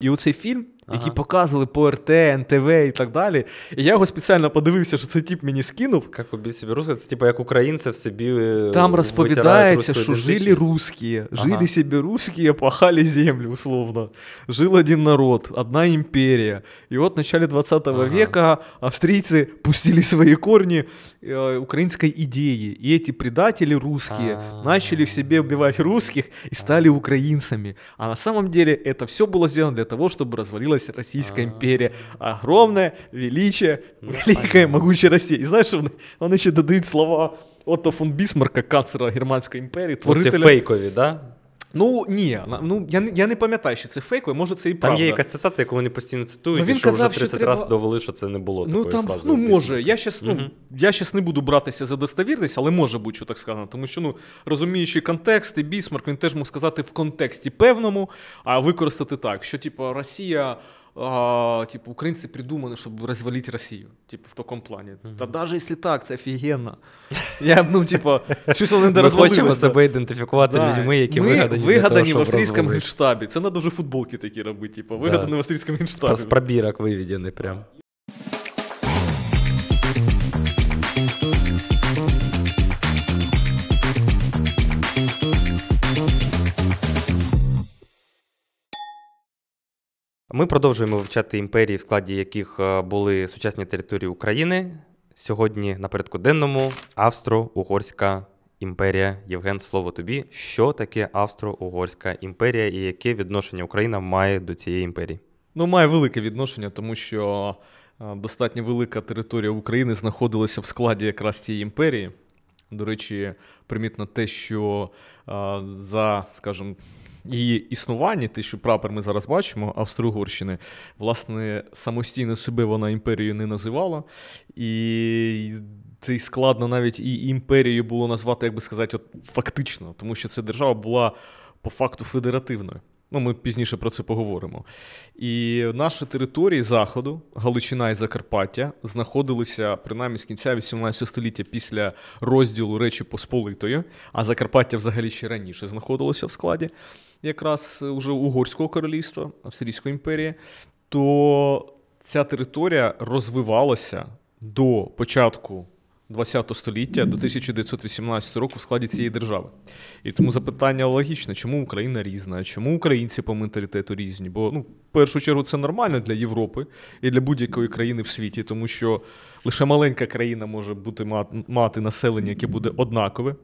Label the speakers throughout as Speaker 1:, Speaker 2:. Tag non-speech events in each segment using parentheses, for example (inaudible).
Speaker 1: Jud Film Ага. Які показували по РТ, НТВ і так далі. І я його спеціально подивився, що цей тіп мені скинув. Як убить собі русского? Це типу як в собі. Там розповідається, що жили русські, ага. жили собі русські, пахали землю, условно. Жил один народ, одна імперія. І от в начале 20 ага. века австрійці пустили свої корні української ідеї. І ці предатели русські почали а. в себе вбивати русських і стали українцями. А на самом деле это все було зроблено для того, щоб розвалилось сложилась Российская империя. Огромное величие, ну, великая могучая Россия. І знаєш, вони, вони ще додають слова Отто фон Бісмарка, канцлера Германской империи. творителя. Оце фейкові, да? Ну ні, ну я я не пам'ятаю, що це фейкове, може це і правда. Там є якась цитата, яку вони постійно цитують, ну, він і що казав, вже 30 треба... разів довели, що це не було. Ну, там, фрази ну може, я щас, угу. ну, я щас не буду братися за достовірність, але може бути, що так сказано. Тому що ну, розуміючи контекст і бісмарк, він теж мог сказати в контексті певному, а використати так, що типу Росія а, типа, украинцы придуманы, чтобы развалить Россию, типа, в таком плане. Mm-hmm. Та даже если так, це офігенно. Я, ну, типа, щось вони не Ми хочемо себе людьми, які Ми вигадані в австрійському генштабі. Це треба вже футболки такі робити, типа, вигадані в австрійському генштабі. З
Speaker 2: пробірок виведені прям. Ми продовжуємо вивчати імперії, в складі яких е, були сучасні території України. Сьогодні на порядку денному Австро-Угорська імперія. Євген, слово тобі. Що таке Австро-Угорська імперія і яке відношення Україна має до цієї
Speaker 1: імперії? Ну, має велике відношення, тому що е, достатньо велика територія України знаходилася в складі якраз цієї імперії. До речі, примітно те, що е, за, скажімо, її існування, те, що прапор ми зараз бачимо, Австро-Угорщини, власне, самостійно себе вона імперією не називала. І це складно навіть і імперією було назвати, як би сказати, от фактично, тому що ця держава була по факту федеративною. Ну, ми пізніше про це поговоримо. І наші території Заходу, Галичина і Закарпаття, знаходилися принаймні з кінця 18 століття після розділу Речі Посполитої, а Закарпаття взагалі ще раніше знаходилося в складі якраз уже Угорського королівства, Австрійської імперії, то ця територія розвивалася до початку. ХХ століття до 1918 року в складі цієї держави. І тому запитання логічне, чому Україна різна, чому українці по менталітету різні? Бо ну, в першу чергу це нормально для Європи і для будь-якої країни в світі, тому що лише маленька країна може бути мати населення, яке буде однакове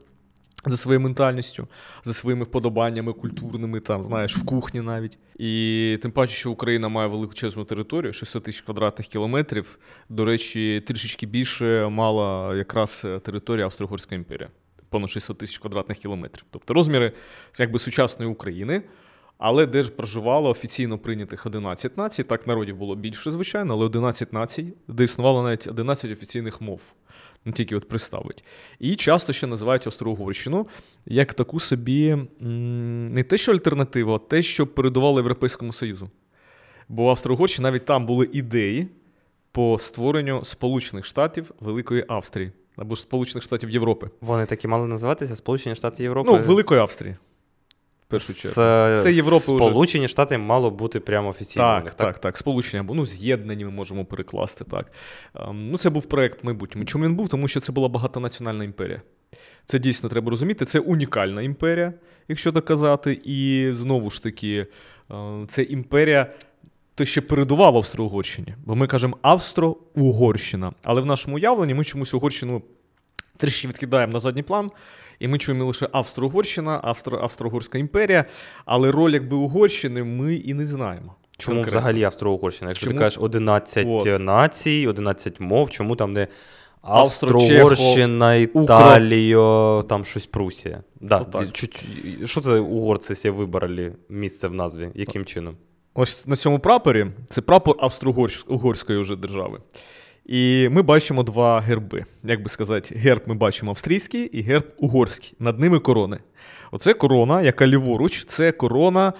Speaker 1: за своєю ментальністю, за своїми вподобаннями культурними, там знаєш, в кухні навіть. І тим паче, що Україна має величезну територію, 600 тисяч квадратних кілометрів. До речі, трішечки більше мала якраз е, територія Австро-Угорської імперії, понад 600 тисяч квадратних кілометрів. Тобто розміри якби сучасної України. Але де ж проживало офіційно прийнятих 11 націй, так народів було більше, звичайно, але 11 націй, де існувало навіть 11 офіційних мов ну тільки от приставить. І часто ще називають Австро-Угорщину як таку собі не те, що альтернативу, а те, що передувало Європейському Союзу. Бо в Австро-Угорщині навіть там були ідеї по створенню Сполучених Штатів Великої Австрії або Сполучених Штатів Європи. Вони такі мали називатися Сполучені Штати Європи. Ну, Великої Австрії першу чергу. Це Європи Сполучені вже. Штати мало бути прямо офіційно. Так, так, так, так. Сполучені або ну, з'єднані ми можемо перекласти так. Ем, ну, Це був проект майбутньому. Чому він був? Тому що це була багатонаціональна імперія. Це дійсно треба розуміти. Це унікальна імперія, якщо так казати. І знову ж таки, е, це імперія. то ще передувало Австро-Угорщині, бо ми кажемо Австро-Угорщина. Але в нашому уявленні ми чомусь Угорщину трішки відкидаємо на задній план. І ми чуємо лише Австро-Угорщина, Австро Австро-Угорська імперія. Але роль якби Угорщини ми і не знаємо. Чому конкретно. взагалі Австро-Угорщина?
Speaker 2: Якщо чому? ти кажеш 11 От. націй, 11 мов, чому там не
Speaker 1: Австро-Угорщина, Італія,
Speaker 2: Укр... там щось Прусія? Да,
Speaker 1: Що це угорці сі вибрали місце в назві? Яким чином? Ось на цьому прапорі це прапор Австро-Угорської вже держави. І ми бачимо два герби. Як би сказати, герб ми бачимо австрійський і герб угорський. Над ними корони. Оце корона, яка ліворуч, це корона.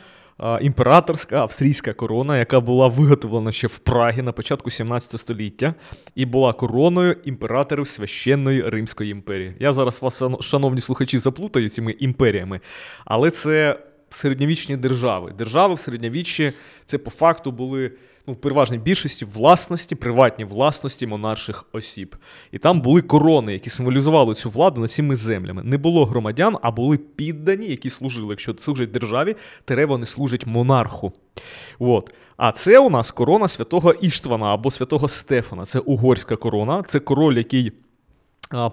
Speaker 1: Імператорська австрійська корона, яка була виготовлена ще в Прагі на початку 17 століття, і була короною імператорів священної Римської імперії. Я зараз вас, шановні слухачі, заплутаю цими імперіями, але це середньовічні держави. Держави в середньовіччі це по факту були ну, в переважній більшості власності, приватні власності монарших осіб. І там були корони, які символізували цю владу над цими землями. Не було громадян, а були піддані, які служили. Якщо служать державі, тере вони служать монарху. От. А це у нас корона святого Іштвана або святого Стефана. Це угорська корона, це король, який.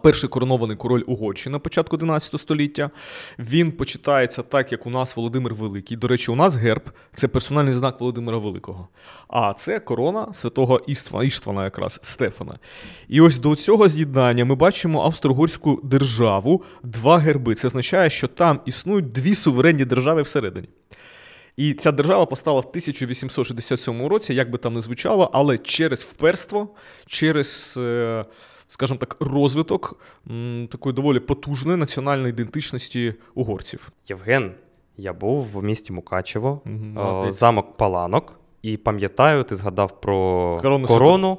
Speaker 1: Перший коронований король Угорщини на початку 11 століття. Він почитається так, як у нас Володимир Великий. До речі, у нас герб це персональний знак Володимира Великого. А це корона святого Іствана, Іштвана, якраз Стефана. І ось до цього з'єднання ми бачимо австро-угорську державу, два герби. Це означає, що там існують дві суверенні держави всередині. І ця держава постала в 1867 році, як би там не звучало, але через вперство, через. Е, скажімо так, розвиток такої доволі потужної національної ідентичності угорців. Євген,
Speaker 2: я був в місті Мукачево,
Speaker 1: е, Молодець. замок Паланок,
Speaker 2: і пам'ятаю, ти згадав про корону. корону.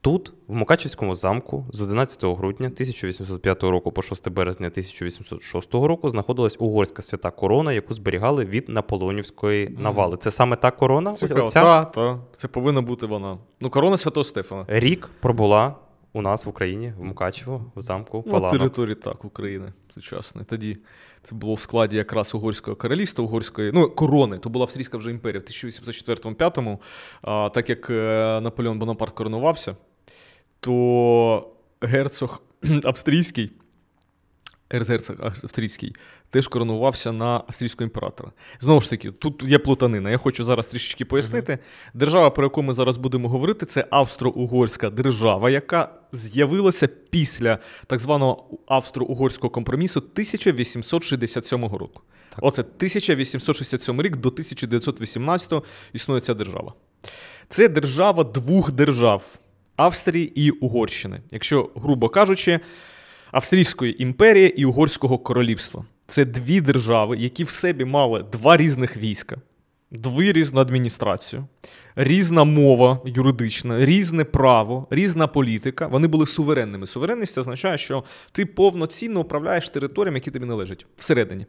Speaker 2: Тут, в Мукачівському замку, з 11 грудня 1805 року по 6 березня 1806 року знаходилась угорська свята корона, яку зберігали від наполонівської навали. Це саме та корона? Цікаво, Оця? Та,
Speaker 1: та. Це повинна бути вона. Ну, корона святого Стефана.
Speaker 2: Рік пробула у нас в
Speaker 1: Україні, в Мукачево, в замку в ну, На території так України сучасної. Тоді це було в складі якраз угорського королівства, угорської ну корони. То була австрійська вже імперія в 1804-5, так як е, Наполеон Бонапарт коронувався, то герцог (clears throat) австрійський ерцгерцог австрійський теж коронувався на австрійського імператора. Знову ж таки, тут є плутанина. Я хочу зараз трішечки пояснити. uh Держава, про яку ми зараз будемо говорити, це Австро-Угорська держава, яка з'явилася після так званого австро-угорського компромісу 1867 року. Так. Оце 1867 рік до 1918 го існує ця держава. Це держава двох держав Австрії і Угорщини. Якщо, грубо кажучи, Австрійської імперії і Угорського королівства. Це дві держави, які в себе мали два різних війська, дві різну адміністрацію, різна мова юридична, різне право, різна політика. Вони були суверенними. Суверенність означає, що ти повноцінно управляєш територіями, які тобі належать всередині.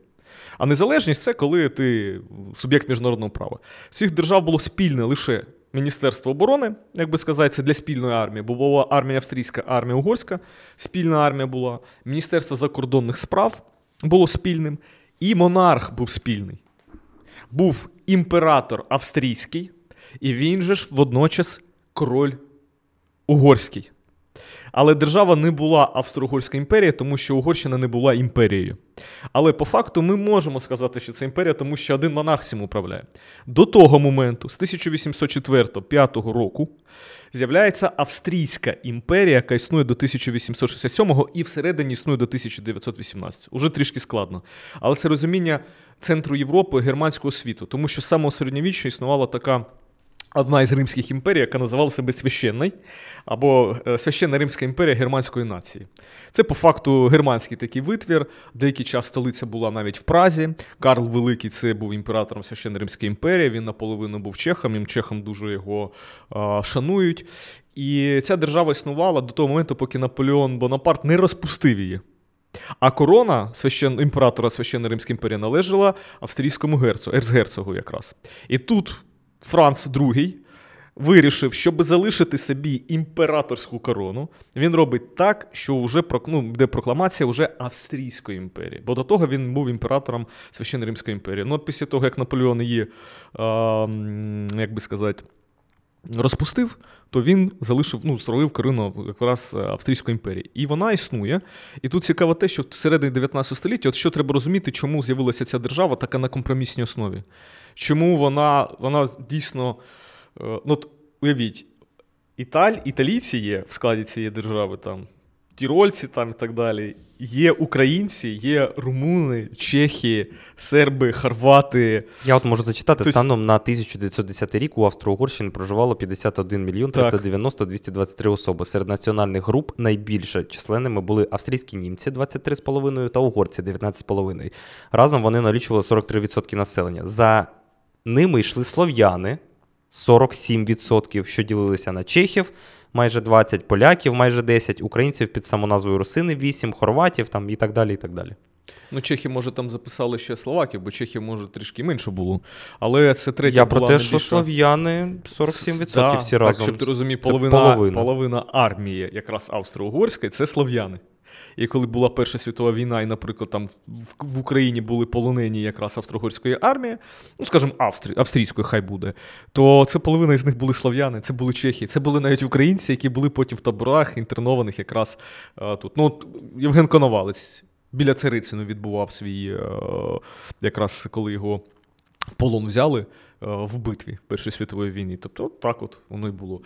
Speaker 1: А незалежність це коли ти суб'єкт міжнародного права. Всіх держав було спільне лише Міністерство оборони, як би сказати, це для спільної армії, бо була армія австрійська, армія угорська, спільна армія була, Міністерство закордонних справ було спільним, і монарх був спільний. Був імператор австрійський, і він же ж водночас король угорський. Але держава не була Австро-Угорська імперія, тому що Угорщина не була імперією. Але по факту ми можемо сказати, що це імперія, тому що один монарх всім управляє. До того моменту, з 1804 5 року, з'являється Австрійська імперія, яка існує до 1867-го і всередині існує до 1918. Уже трішки складно. Але це розуміння центру Європи, германського світу, тому що з самого середньовіччя існувала така одна із римських імперій, яка називала себе священною, або е, священна Римська імперія германської нації. Це по факту германський такий витвір. Деякий час столиця була навіть в Празі. Карл Великий це був імператором священної Римської імперії. Він наполовину був чехом, і чехам дуже його а, шанують. І ця держава існувала до того моменту, поки Наполеон Бонапарт не розпустив її. А корона священ... імператора Священної Римської імперії належала австрійському герцогу, ерцгерцогу якраз. І тут Франц II вирішив, щоб залишити собі імператорську корону, він робить так, що вже ну, де прокламація вже Австрійської імперії. Бо до того він був імператором Священно Римської імперії. Ну, після того, як Наполеон її, е, як би сказати, розпустив, то він залишив, ну, створив Кирину якраз е, Австрійської імперії. І вона існує. І тут цікаво те, що в середині 19 століття, от що треба розуміти, чому з'явилася ця держава така на компромісній основі. Чому вона вона дійсно. Е, ну, Уявіть, Італь, італійці є в складі цієї держави там тірольці там і так далі. Є українці, є румуни, чехи, серби, хорвати. Я от можу зачитати: тобто станом
Speaker 2: на 1910 рік у Австро-Угорщині проживало 51 мільйон 390 223 особи. Серед національних груп найбільше численними були австрійські німці 23,5 та угорці 19,5. Разом вони налічували 43% населення. За ними йшли слов'яни 47%, що ділилися на чехів майже 20, поляків, майже 10, українців під самоназвою Русини, 8, хорватів там і так далі. і так далі.
Speaker 1: Ну, Чехи, може, там записали ще словаків, бо Чехів, може, трішки менше було. Але це третя Я була про те, найбільша. що
Speaker 2: слов'яни
Speaker 1: 47% да, всі так, разом. Так, щоб ти розумів, половина половина. половина армії, якраз Австро-Угорської, це слов'яни. І коли була Перша світова війна, і, наприклад, там в Україні були полонені якраз австрогорської армії, ну скажімо, Австрі... австрійської хай буде, то це половина із них були слав'яни, це були чехи, це були навіть українці, які були потім в таборах інтернованих якраз а, е, тут. Ну от Євген Коновалець біля Царицину відбував свій, а, е, якраз коли його в полон взяли е, в битві Першої світової війни. Тобто, от так от воно й було.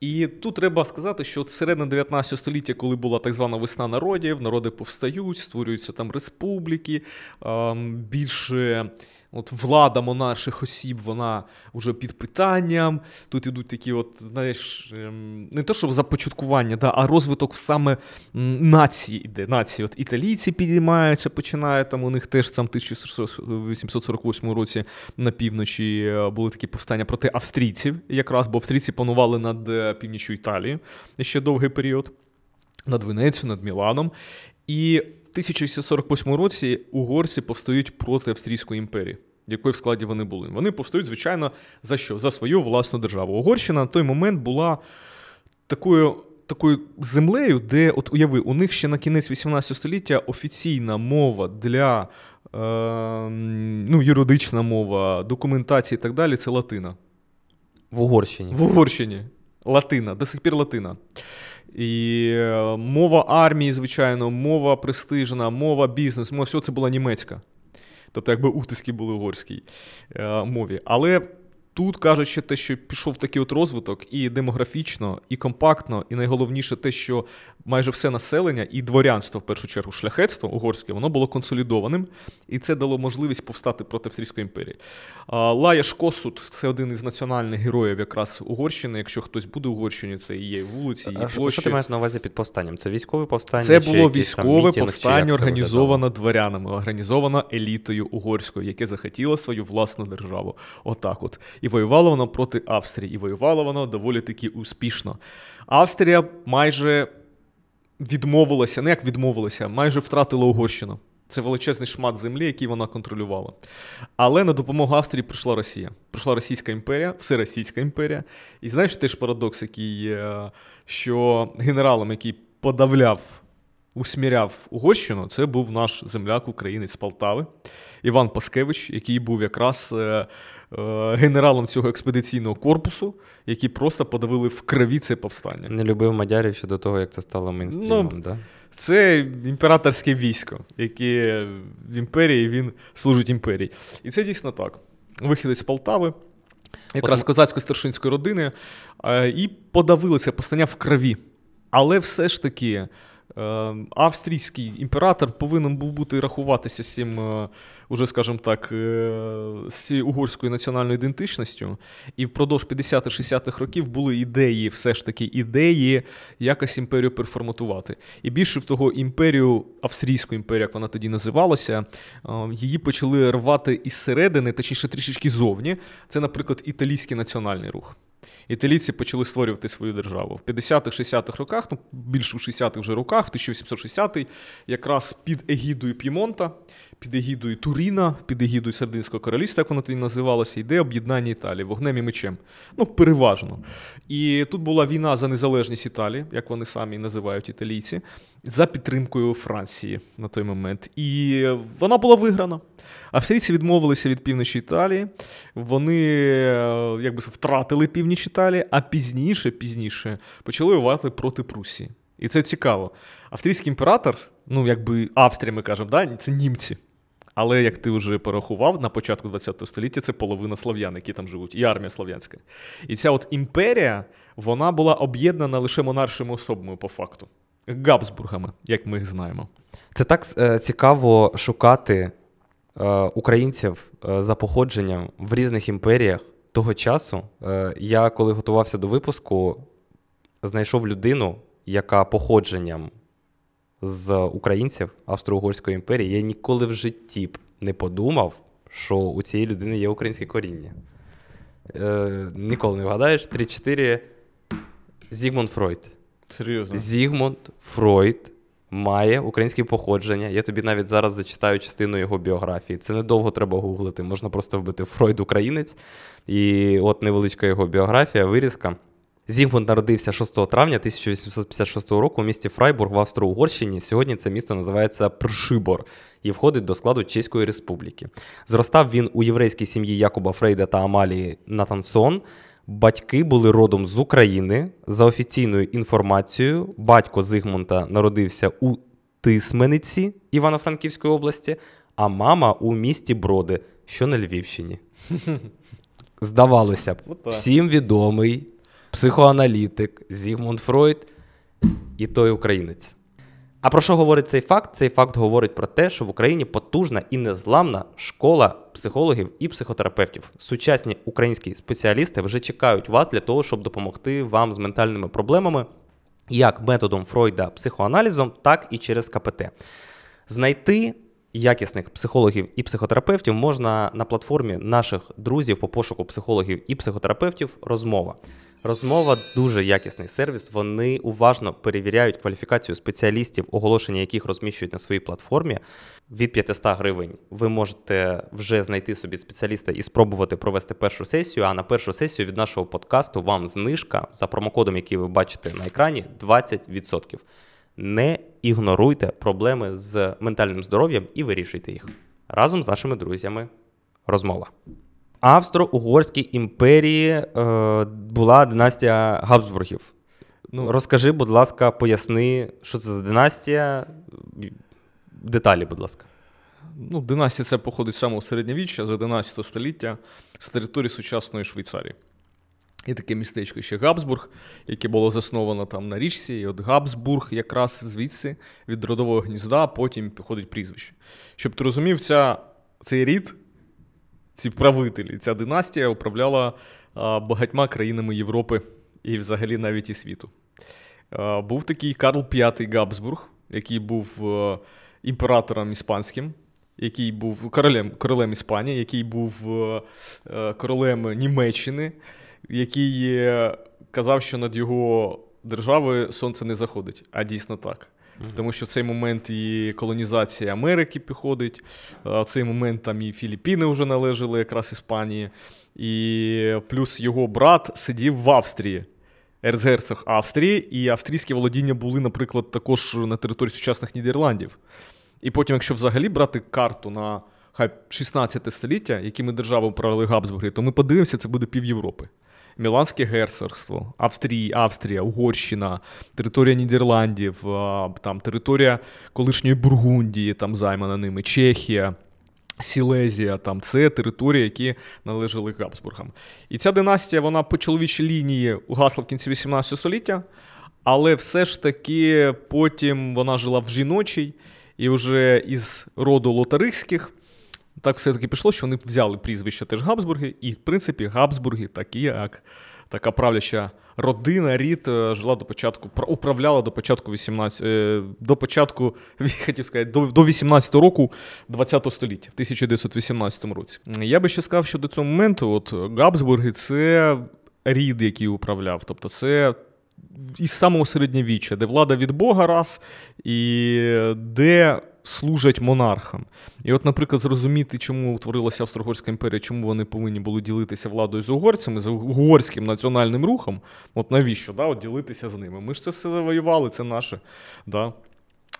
Speaker 1: І тут треба сказати, що от середина 19 століття, коли була так звана весна народів, народи повстають, створюються там республіки, ем, більше От влада монарших осіб, вона вже під питанням. Тут ідуть такі, от, знаєш, ем, не то, що започаткування, да, а розвиток саме нації йде. Нації. От Італійці підіймаються, починає там у них теж там 1848 році на півночі е, були такі повстання проти австрійців, якраз, бо австрійці панували над е, північю Італії ще довгий період, над Венецією, над Міланом. І 1648 році угорці повстають проти Австрійської імперії, якої в складі вони були. Вони повстають, звичайно, за що? За свою власну державу. Угорщина на той момент була такою. Такою землею, де, от уяви, у них ще на кінець 18 століття офіційна мова для е, ну, юридична мова, документації і так далі це Латина. В
Speaker 2: Угорщині. В Угорщині.
Speaker 1: Латина. До сих пір Латина. І е, мова армії, звичайно, мова престижна, мова бізнес, мова все це була німецька. Тобто, якби утиски були в угорській е, мові. Але тут кажуть ще те, що пішов такий от розвиток і демографічно, і компактно, і найголовніше те, що майже все населення і дворянство, в першу чергу, шляхетство угорське, воно було консолідованим, і це дало можливість повстати проти Австрійської імперії. Лаяш Косут це один із національних героїв якраз Угорщини. Якщо хтось буде в Угорщині, це і є вулиці, і площі. Що ти маєш на увазі під повстанням? Це військове повстання? Це було чи військове мітінг, повстання, організовано дворянами, організовано елітою угорською, яке захотіло свою власну державу. Отак, от і воювало воно проти Австрії, і воювало воно доволі таки успішно. Австрія майже відмовилася, не як відмовилася, майже втратила Угорщину. Це величезний шмат землі, який вона контролювала. Але на допомогу Австрії прийшла Росія. Прийшла Російська імперія, всеросійська імперія. І знаєш теж парадокс, який є, що генералом, який подавляв, усміряв Угорщину, це був наш земляк, українець Полтави Іван Паскевич, який був якраз е, Е, генералом цього експедиційного корпусу, які просто подавили в крові це повстання. Не любив мадярів ще до того, як це стало мейнстрімом, ну, да? Це імператорське військо, яке в імперії він служить імперії. І це дійсно так. Вихід з Полтави, якраз От... козацької старшинської родини, е, і подавили це повстання в крові. Але все ж таки. Ем, австрійський імператор повинен був бути рахуватися цим, е, уже, скажімо так, е, з угорською національною ідентичністю. І впродовж 50-60-х років були ідеї, все ж таки, ідеї якось імперію переформатувати. І більше в того, імперію, австрійську імперію, як вона тоді називалася, е, її почали рвати із середини, точніше трішечки зовні. Це, наприклад, італійський національний рух. Італійці почали створювати свою державу. В 50-х-60-х роках, ну більше в 60-х вже роках, в 1860-й, якраз під егідою Пімонта, під егідою Туріна, під егідою Сардинського королівства, як воно тоді називалося, йде об'єднання Італії вогнем і мечем. Ну, переважно. І тут була війна за незалежність Італії, як вони самі називають італійці за підтримкою Франції на той момент. І вона була виграна. Австрійці відмовилися від півночі Італії. Вони е, якби втратили північ Італії, а пізніше, пізніше почали воювати проти Прусії. І це цікаво. Австрійський імператор, ну якби Австрія, ми кажемо, да, це німці. Але як ти вже порахував на початку ХХ століття, це половина слов'ян, які там живуть, і армія слов'янська. І ця от імперія вона була об'єднана лише монаршими особами по факту. Габсбургами, як ми їх знаємо.
Speaker 2: Це так е, цікаво шукати е, українців е, за походженням в різних імперіях того часу. Е, я, коли готувався до випуску, знайшов людину, яка походженням з українців Австро-Угорської імперії. Я ніколи в житті б не подумав, що у цієї людини є українське коріння. Е, ніколи не вгадаєш. 3-4 Зігмунд Фройд. Серйозно? Зігмунд Фройд має українське походження. Я тобі навіть зараз зачитаю частину його біографії. Це недовго треба гуглити. Можна просто вбити Фройд українець. І от невеличка його біографія, вирізка. Зігмунд народився 6 травня 1856 року у місті Фрайбург в Австро-Угорщині. Сьогодні це місто називається Пршибор і входить до складу Чеської республіки. Зростав він у єврейській сім'ї Якуба Фрейда та Амалії Натансон. Батьки були родом з України. За офіційною інформацією, батько Зигмунта народився у Тисмениці Івано-Франківської області, а мама у місті Броди, що на Львівщині. (laughs) Здавалося б, ну всім відомий психоаналітик Зігмунд Фройд і той українець. А про що говорить цей факт? Цей факт говорить про те, що в Україні потужна і незламна школа психологів і психотерапевтів. Сучасні українські спеціалісти вже чекають вас для того, щоб допомогти вам з ментальними проблемами, як методом Фройда психоаналізом, так і через КПТ. Знайти якісних психологів і психотерапевтів можна на платформі наших друзів по пошуку психологів і психотерапевтів. Розмова. Розмова дуже якісний сервіс. Вони уважно перевіряють кваліфікацію спеціалістів, оголошення яких розміщують на своїй платформі. Від 500 гривень ви можете вже знайти собі спеціаліста і спробувати провести першу сесію. А на першу сесію від нашого подкасту вам знижка за промокодом, який ви бачите на екрані, 20%. Не ігноруйте проблеми з ментальним здоров'ям і вирішуйте їх разом з нашими друзями. Розмова. Австро-Угорській імперії е, була династія Габсбургів. Ну, Розкажи, будь ласка, поясни, що це за династія. Деталі, будь ласка.
Speaker 1: Ну, Династія це походить з самого середньовіччя за 11 століття з території сучасної Швейцарії. І таке містечко ще Габсбург, яке було засновано там на річці. І от Габсбург якраз звідси від родового гнізда, потім походить прізвище. Щоб ти розумів, ця, цей рід, ці правителі, ця династія управляла а, багатьма країнами Європи і взагалі навіть і світу. А, був такий Карл V Габсбург, який був а, імператором іспанським. Який був королем королем Іспанії, який був королем Німеччини, який казав, що над його державою сонце не заходить, а дійсно так. Тому що в цей момент і колонізація Америки приходить, в цей момент там і Філіппіни вже належали, якраз Іспанії, і плюс його брат сидів в Австрії, ерцгерцог Австрії, і австрійські володіння були, наприклад, також на території сучасних Нідерландів. І потім, якщо взагалі брати карту на хай 16 століття, якими держави управляли Габсбурги, то ми подивимося, це буде пів Європи. Міланське герцогство, Австрії, Австрія, Угорщина, територія Нідерландів, там територія колишньої Бургундії, там займана ними, Чехія. Сілезія, там це території, які належали Габсбургам. І ця династія, вона по чоловічій лінії угасла в кінці 18 століття, але все ж таки потім вона жила в жіночій і вже із роду лотарихських так все-таки пішло, що вони взяли прізвище теж Габсбурги, і, в принципі, Габсбурги такі, як така правляча родина, рід е, жила до початку, управляла до початку 18, е, до початку, (laughs) хотів сказати, до, до 18 року 20 століття, в 1918 році. Я би ще сказав, що до цього моменту от Габсбурги це рід, який управляв, тобто це. Із самого середньовіччя, де влада від Бога раз, і е, де служать монархам. І, от, наприклад, зрозуміти, чому утворилася Австрогорська імперія, чому вони повинні були ділитися владою з угорцями, з угорським національним рухом, от навіщо да, от ділитися з ними? Ми ж це все завоювали, це наше. Да.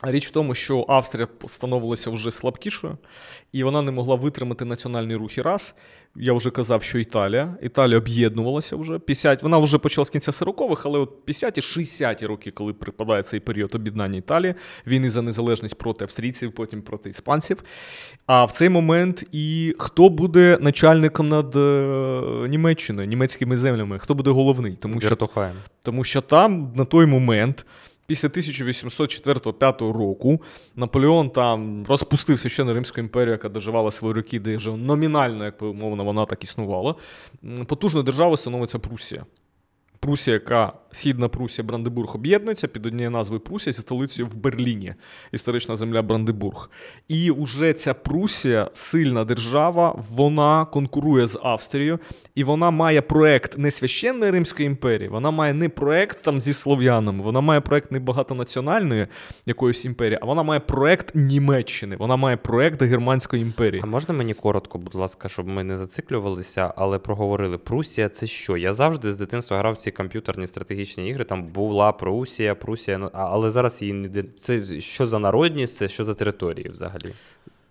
Speaker 1: Річ в тому, що Австрія становилася вже слабкішою, і вона не могла витримати національні рухи раз. Я вже казав, що Італія. Італія об'єднувалася вже 50. Вона вже почала з кінця 40-х, але от 50 60-ті роки, коли припадає цей період об'єднання Італії, війни за незалежність проти австрійців, потім проти іспанців. А в цей момент і хто буде начальником над е, Німеччиною, німецькими землями? Хто буде головний? Тому що, тому що там на той момент після 1804-5 року Наполеон там розпустив священну Римську імперію, яка доживала свої роки, де вже номінально, як умовно, вона так існувала. Потужною державою становиться Прусія. Прусія, яка Східна Прусія Брандебург об'єднуються під однією назвою Прусія зі столицею в Берліні, історична земля Брандебург. І вже ця Прусія, сильна держава, вона конкурує з Австрією, і вона має проект не священної Римської імперії, вона має не проект там зі слов'янами, вона має проект не багатонаціональної якоїсь імперії, а вона має проект Німеччини, вона має проект Германської імперії. А можна мені
Speaker 2: коротко, будь ласка, щоб ми не зациклювалися, але проговорили Прусія це що? Я завжди з дитинства грав ці комп'ютерні стратегії стратегічні ігри. Там була Прусія, Прусія, ну, але зараз її не
Speaker 1: це що за народність, це що за території взагалі.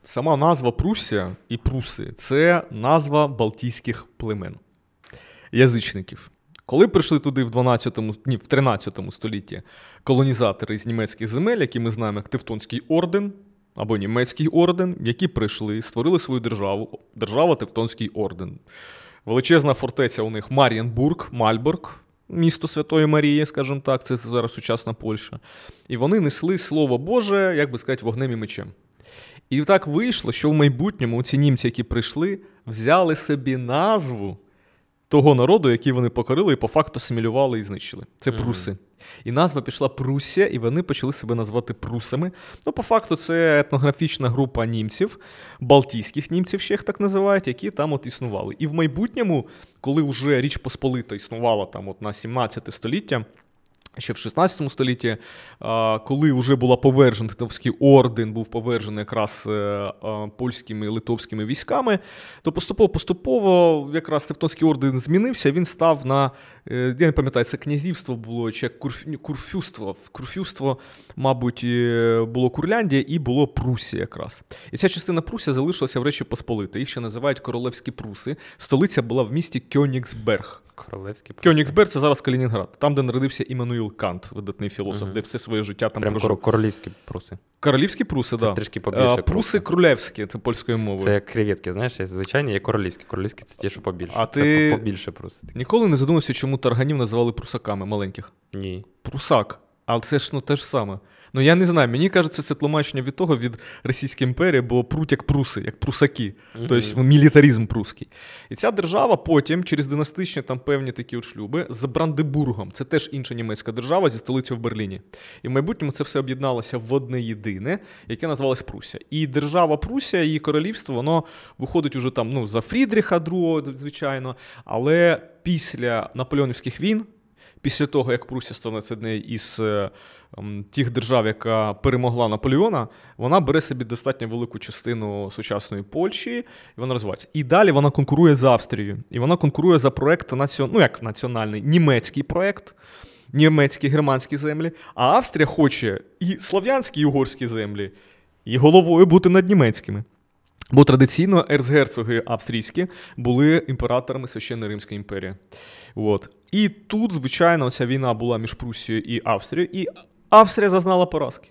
Speaker 1: Сама назва Прусія і Пруси це назва Балтійських племен, язичників. Коли прийшли туди в 12 ні, в 13 столітті колонізатори з німецьких земель, які ми знаємо як Тевтонський орден або Німецький орден, які прийшли, створили свою державу, держава Тевтонський орден. Величезна фортеця у них Мар'єнбург, Мальбург, місто Святої Марії, скажімо так, це зараз сучасна Польща. І вони несли слово Боже, як би сказати, вогнем і мечем. І так вийшло, що в майбутньому ці німці, які прийшли, взяли собі назву того народу, який вони покорили і по факту симілювали і знищили. Це пруси. І назва пішла Прусія, і вони почали себе назвати прусами. Ну, по факту, це етнографічна група німців, балтійських німців, ще їх так називають, які там от існували. І в майбутньому, коли вже Річ Посполита існувала там от на 17 століття, Ще в 16 столітті, е, коли вже була повержен Титовський орден, був повержений якраз е, е, польськими і литовськими військами, то поступово-поступово якраз Тевтонський орден змінився, він став на, я не пам'ятаю, це князівство було чи курфюство. Курфюство, мабуть, було Курляндія і було Прусія якраз. І ця частина Прусія залишилася в Речі Посполити. Їх ще називають Королевські Пруси. Столиця була в місті Кьонігсберг. Королевський Кьонігсберг це зараз Калінінград, там, де народився Іммануїл Кант, видатний філософ, угу. де все своє життя там Прям прожив. королівські пруси. Королівські пруси, так. Да. Трішки побільше. Пруси королівські, це польською
Speaker 2: мовою. Це як креветки, знаєш, є звичайні, є королівські. Королівські це ті, що побільше. А це побільше пруси.
Speaker 1: Ніколи не задумався, чому тарганів називали прусаками маленьких. Ні. Прусак. Але це ж ну те ж саме. Ну я не знаю, мені кажеться, це тлумачення від того від Російської імперії, бо пруть як пруси, як прусаки, mm-hmm. тобто ну, мілітаризм прусський. І ця держава потім, через династичні там певні такі от шлюби, з Брандебургом, це теж інша німецька держава зі столицею в Берліні. І в майбутньому це все об'єдналося в одне єдине, яке називалось Прусія. І держава Прусія, її королівство, воно виходить уже там ну, за Фрідріха II, звичайно, але після наполеонівських війн. Після того, як Прусія становиться однією із е, Ем, тих держав, яка перемогла Наполеона, вона бере собі достатньо велику частину сучасної Польщі, і вона розвивається. І далі вона конкурує з Австрією. І вона конкурує за проект націон... ну як національний німецький проект. Німецькі, германські землі, а Австрія хоче і слов'янські, і угорські землі, і головою бути над німецькими. Бо традиційно ерцгерцоги австрійські були імператорами Священної Римської імперії. От. І тут, звичайно, ця війна була між Прусією і Австрією, і Австрія зазнала поразки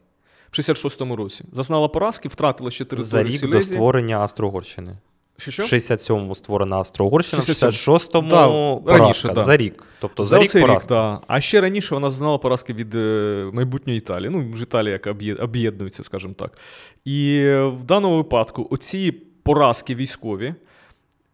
Speaker 1: в 66-му році. Зазнала поразки, втратила ще територію. За рік Сілезії. до створення
Speaker 2: Австро-Угорщини. Що В 67-му створена Австро-Угорщина, в 66-му да, поразка. Раніше, да. за рік. Тобто за, за рік поразка. Рік,
Speaker 1: да. А ще раніше вона зазнала поразки від е, майбутньої Італії, ну, ж Італія, яка об'єднується, скажімо так. І е, в даному випадку оці поразки військові,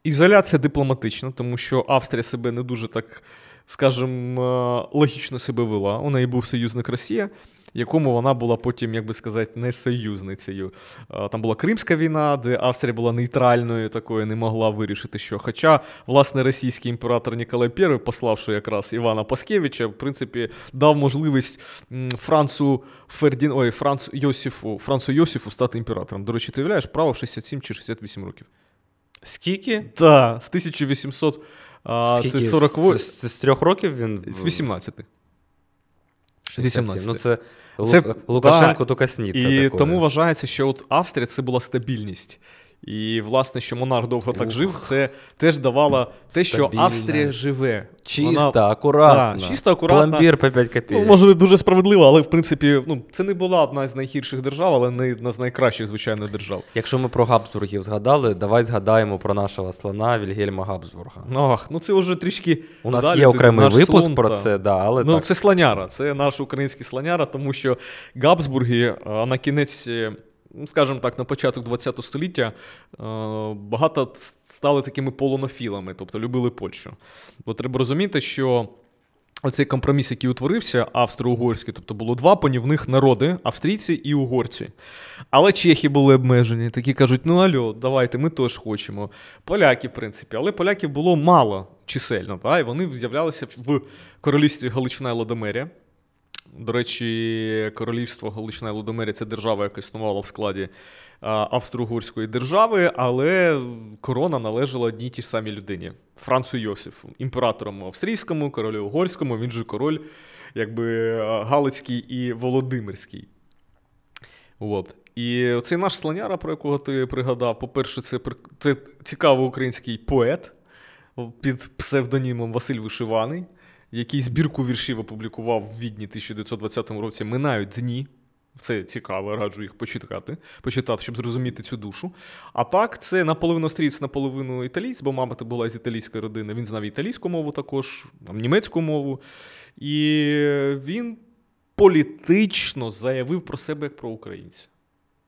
Speaker 1: ізоляція дипломатична, тому що Австрія себе не дуже так. Скажем, е, логічно себе вела. У неї був союзник Росія, якому вона була потім, як би сказати, не союзницею. Е, там була Кримська війна, де Австрія була нейтральною, такою не могла вирішити, що. Хоча, власне, російський імператор Ніколай І, пославши якраз Івана Паскевича, в принципі, дав можливість Францу Фердін... Ой, Францу Йосифу Францу Йосифу стати імператором. До речі, ти являєш право в 67 чи 68 років. Скільки? Так, да, з 1800. А, Це 40... З, з, з трьох років він. З 18. 18. Ну, це... Це Лукашенко да, тільки сніться. І такої. тому вважається, що от Австрія це була стабільність. І, власне, що монарх довго так жив, це теж давало те, що Австрія живе. Чисто, Вона... акуратно. Да, чисто, Пломбір по 5 копійок. Ну, Може, дуже справедливо, але в принципі, ну, це не була одна з найгірших держав, але не одна з найкращих, звичайно, держав. Якщо ми про Габсбургів згадали, давай
Speaker 2: згадаємо про нашого слона Вільгельма Габсбурга.
Speaker 1: Ну, ах, ну це вже трішки. У нас далі, є типу, окремий випуск слон, про це, да, але. Ну, так. це слоняра, це наш український слоняра, тому що Габсбурги е, на кінець. Е, скажімо так, на початок ХХ століття е, багато стали такими полонофілами, тобто любили Польщу. Бо треба розуміти, що. Оцей компроміс, який утворився, австро-угорський, тобто було два панівних народи австрійці і угорці. Але чехи були обмежені, такі кажуть: ну альо, давайте, ми теж хочемо. Поляки, в принципі, але поляків було мало чисельно, та? і вони з'являлися в королівстві Галичина і Ладомерія. До речі, Королівство Галична і це держава, яка існувала в складі Австро-Угорської держави, але корона належала одній тій самій людині Францу Йосифу, імператором австрійському, королю угорському, він же король, якби Галицький і Володимирський. От. І цей наш слоняра, про якого ти пригадав, по-перше, це, це цікавий український поет під псевдонімом Василь Вишиваний який збірку віршів опублікував в відні 1920 році, минають дні. Це цікаво, раджу їх почитати, почитати, щоб зрозуміти цю душу. А так, це наполовину стріц, наполовину італійць, бо мама була з італійської родини. Він знав італійську мову також, німецьку мову. І він політично заявив про себе як про українця.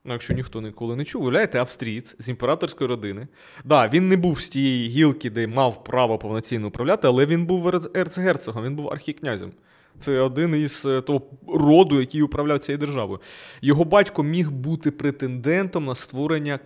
Speaker 1: Ну, якщо ніхто ніколи не чув, уявляєте, австрієць з імператорської родини. Да, він не був з тієї гілки, де мав право повноцінно управляти, але він був ерцгерцогом, він був архікнязем. Це один із е, того роду, який управляв цією державою. Його батько міг бути претендентом на створення е,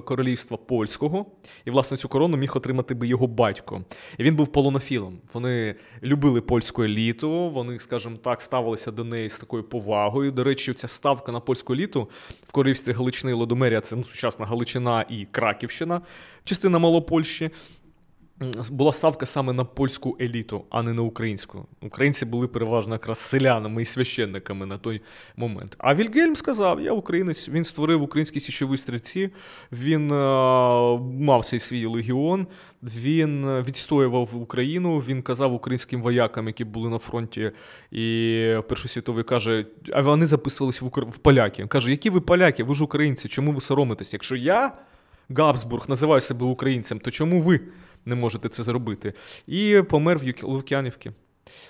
Speaker 1: королівства польського, і власне цю корону міг отримати би його батько. І Він був полонофілом. Вони любили польську еліту, вони, скажімо так, ставилися до неї з такою повагою. До речі, ця ставка на польську еліту в королівстві Галичини і Лодомерія це ну, сучасна Галичина і Краківщина, частина Малопольщі була ставка саме на польську еліту, а не на українську. Українці були переважно якраз селянами і священниками на той момент. А Вільгельм сказав: я українець, він створив українські січові стрільці, він а, е, мав цей свій легіон, він е, відстоював Україну, він казав українським воякам, які були на фронті, і Перший світовий каже: а вони записувалися в, Укр... в поляки. Він каже, які ви поляки? Ви ж українці, чому ви соромитесь? Якщо я, Габсбург, називаю себе українцем, то чому ви? не можете це зробити. І помер в Лук'янівці.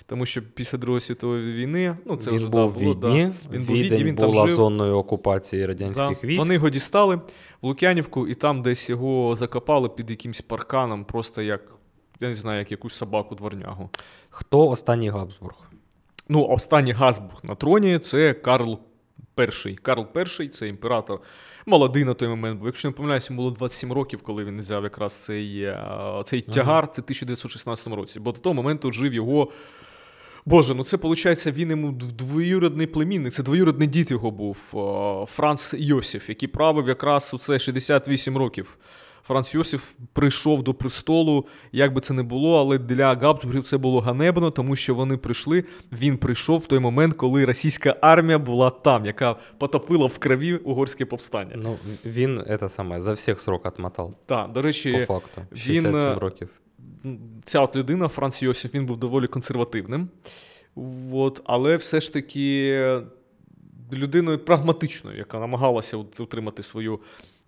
Speaker 1: Тому що після Другої світової війни ну це він вже був да, було, да. він був відні, він була там жив. зоною окупації радянських да. військ. Вони його дістали в Лук'янівку, і там десь його закопали під якимсь парканом, просто як я не знаю, як якусь собаку дворнягу. Хто
Speaker 2: останній Габсбург?
Speaker 1: Ну, останній Габсбург на троні це Карл І. Карл І це імператор молодий на той момент. Бо якщо не помиляюся, було 27 років, коли він взяв якраз цей е, цей тягар, це в 1916 році. Бо до того моменту жив його. Боже, ну це виходить, він йому двоюродний племінник, це двоюродний дід його був е, Франц Йосиф, який правив якраз у це 68 років. Франц Йосиф прийшов до престолу, як би це не було, але для Габсбургів це було ганебно, тому що вони прийшли. Він прийшов в той момент, коли російська армія була там, яка потопила в крові угорське повстання. Ну він це саме за всіх срок отмотав. Так, до речі, по факту 67 він, е, років. Ця от людина, Франц Йосиф, він був доволі консервативним. От, Але все ж таки е, людиною прагматичною, яка намагалася утримати свою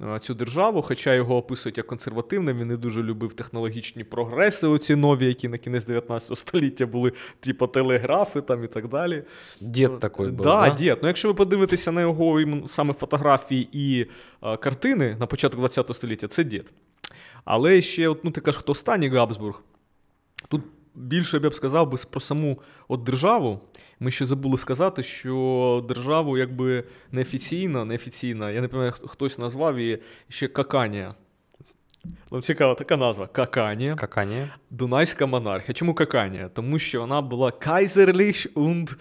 Speaker 1: Е, цю державу, хоча його описують як консервативним, він не дуже любив технологічні прогреси, оці нові, які на кінець 19 століття були, типу телеграфи там і так далі. Дід е, такий був, да, да? дід. Ну, Якщо ви подивитеся на його саме фотографії і а, е, картини на початку 20 століття, це дід. Але ще, ну ти кажеш, хто останній Габсбург? Тут Більше б я б сказав би про саму от державу. Ми ще забули сказати, що державу якби неофіційно, неофіційна, я не пам'ятаю, хтось назвав її ще Каканія. Ну, Цікава така назва Каканія. Каканія. Дунайська монархія. Чому Каканія? Тому що вона була Кайзерліш und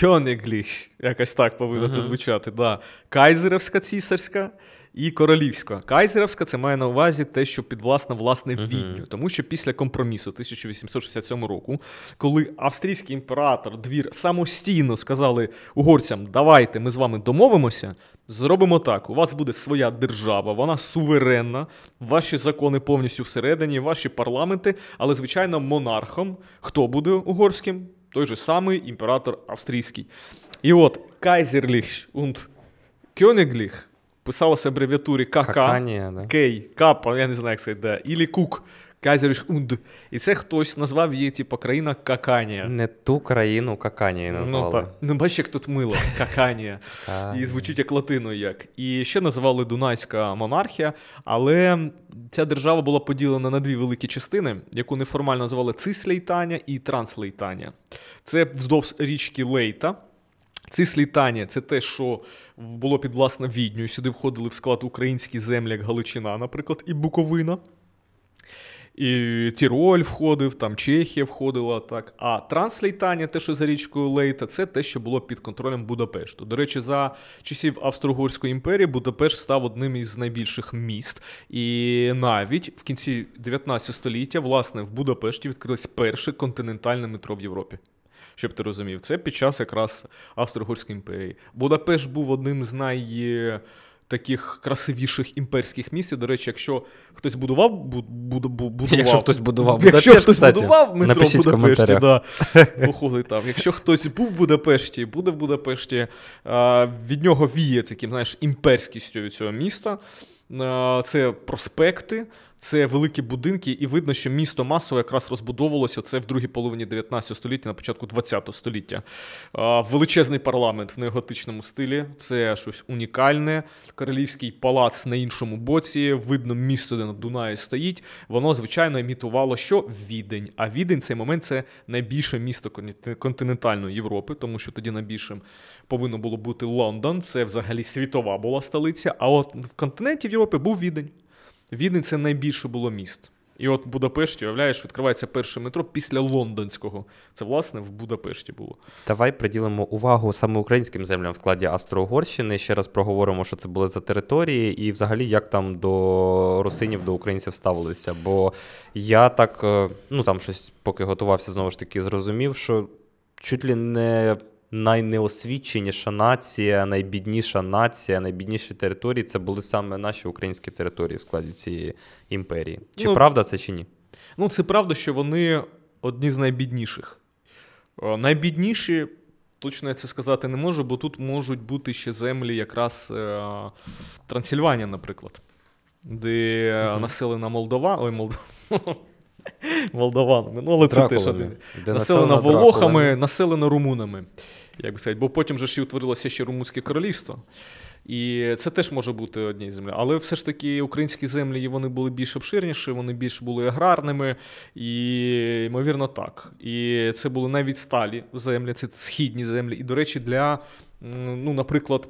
Speaker 1: Кьонегліш. Якось так повинно uh-huh. це звучати. Да. Кайзерівська цісарська і королівська. Кайзерівська це має на увазі те, що під власне власне відню, тому що після компромісу 1867 року, коли австрійський імператор двір самостійно сказали угорцям, давайте ми з вами домовимося, зробимо так. У вас буде своя держава, вона суверенна, ваші закони повністю всередині, ваші парламенти, але звичайно, монархом хто буде угорським? Той же самий імператор австрійський. І от Кайзерліх und Кьонігліх писалось абревіатурі КК, Кей, Капа, я не знаю, як це йде, ілі Кук. Казіріш Унд. І це хтось назвав її, типу, країна Каканія. Не ту країну Каканія ну, назвали. Ну, так. ну бачиш, як тут мило, (laughs) Каканія. І звучить як латиною як. І ще називали Дунайська монархія, але ця держава була поділена на дві великі частини, яку неформально називали Цислейтання і Транслейтання. Це вздовж річки Лейта. Цислейтання це те, що було під власне відню. Сюди входили в склад українські землі, як Галичина, наприклад, і Буковина. І Тіроль входив, там Чехія входила. так. А Транслейтання, те, що за річкою Лейта, це те, що було під контролем Будапешту. До речі, за часів Австро-Угорської імперії Будапешт став одним із найбільших міст. І навіть в кінці 19 століття, власне, в Будапешті відкрилось перше континентальне метро в Європі щоб ти розумів, це під час якраз Австро-Угорської імперії. Будапешт був одним з най. Е, таких красивіших імперських місць. До речі, якщо хтось будував, будував. Якщо хтось будував, якщо Будапешт, хтось будував метро в Будапешті, да, виходить (laughs) там. Якщо хтось був в Будапешті, буде в Будапешті, від нього віє таким знаєш, імперськістю цього міста. Це проспекти, це великі будинки, і видно, що місто масово якраз розбудовувалося це в другій половині 19 століття, на початку 20 століття. Величезний парламент в неготичному стилі. Це щось унікальне. Королівський палац на іншому боці. Видно, місто, де на Дунаї стоїть. Воно, звичайно, імітувало, що відень. А відень цей момент це найбільше місто континентальної Європи, тому що тоді найбільшим повинно було бути Лондон. Це взагалі світова була столиця. А от в континенті в Європі був відень це найбільше було міст. І от в Будапешті, уявляєш, відкривається перше метро після лондонського. Це, власне, в Будапешті було.
Speaker 2: Давай приділимо увагу саме українським землям в складі Австро-Угорщини. Ще раз проговоримо, що це були за території, і взагалі як там до русинів, до українців ставилися. Бо я так, е, ну там щось поки готувався, знову ж таки, зрозумів, що чуть ли не найнеосвіченіша нація, найбідніша нація, найбідніші території це були саме наші українські території в складі цієї імперії.
Speaker 1: Чи ну, правда це чи ні? Ну це правда, що вони одні з найбідніших. Е, найбідніші, точно я це сказати не можу, бо тут можуть бути ще землі, якраз е, Трансильванія, наприклад, де угу. населена Молдова. Ой, Молдова. (laughs) Молдованами, ну але це теж Населена волохами, населена румунами як би сказати, бо потім же ж і утворилося ще Румунське королівство. І це теж може бути однією землі. Але все ж таки українські землі вони були більш обширніші, вони більш були аграрними, і, ймовірно, так. І це були навіть сталі землі, це східні землі. І, до речі, для, ну, наприклад,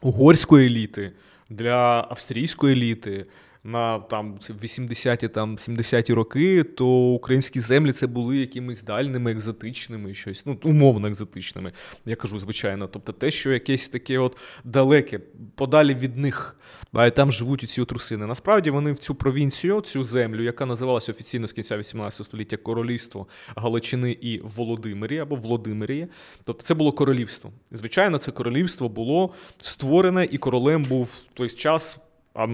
Speaker 1: угорської еліти, для австрійської еліти на там 80-ті, там 70-ті роки, то українські землі це були якимись дальними, екзотичними, щось, ну умовно екзотичними, я кажу, звичайно. Тобто, те, що якесь таке от далеке, подалі від них, а і там живуть ці трусини. Насправді вони в цю провінцію, цю землю, яка називалася офіційно з кінця 18 століття Королівство Галичини і Володимирі або Володимирії, тобто це було королівство. Звичайно, це королівство було створене, і королем був в той час. А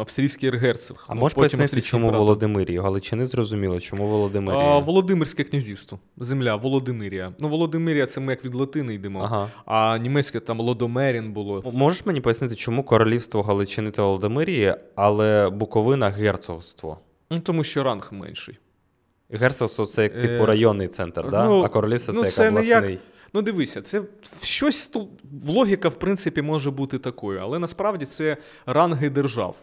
Speaker 1: Австрійський ергерцог. А ну, може пояснити, чому імператор.
Speaker 2: Володимирію? Галичини зрозуміло, чому Володимирія? А,
Speaker 1: Володимирське князівство. Земля Володимирія. Ну, Володимирія це ми як від Латини йдемо. Ага. А німецьке там Лодомерін було.
Speaker 2: Можеш мені пояснити, чому королівство Галичини та Володимирії, але Буковина герцогство?
Speaker 1: Ну, тому що ранг менший.
Speaker 2: Герцогство це як типу е, районний центр, е... да? Ну, а королівство ну, це ну, як це обласний. Не як...
Speaker 1: Ну, дивися, це щось тут логіка, в принципі, може бути такою, але насправді це ранги держав.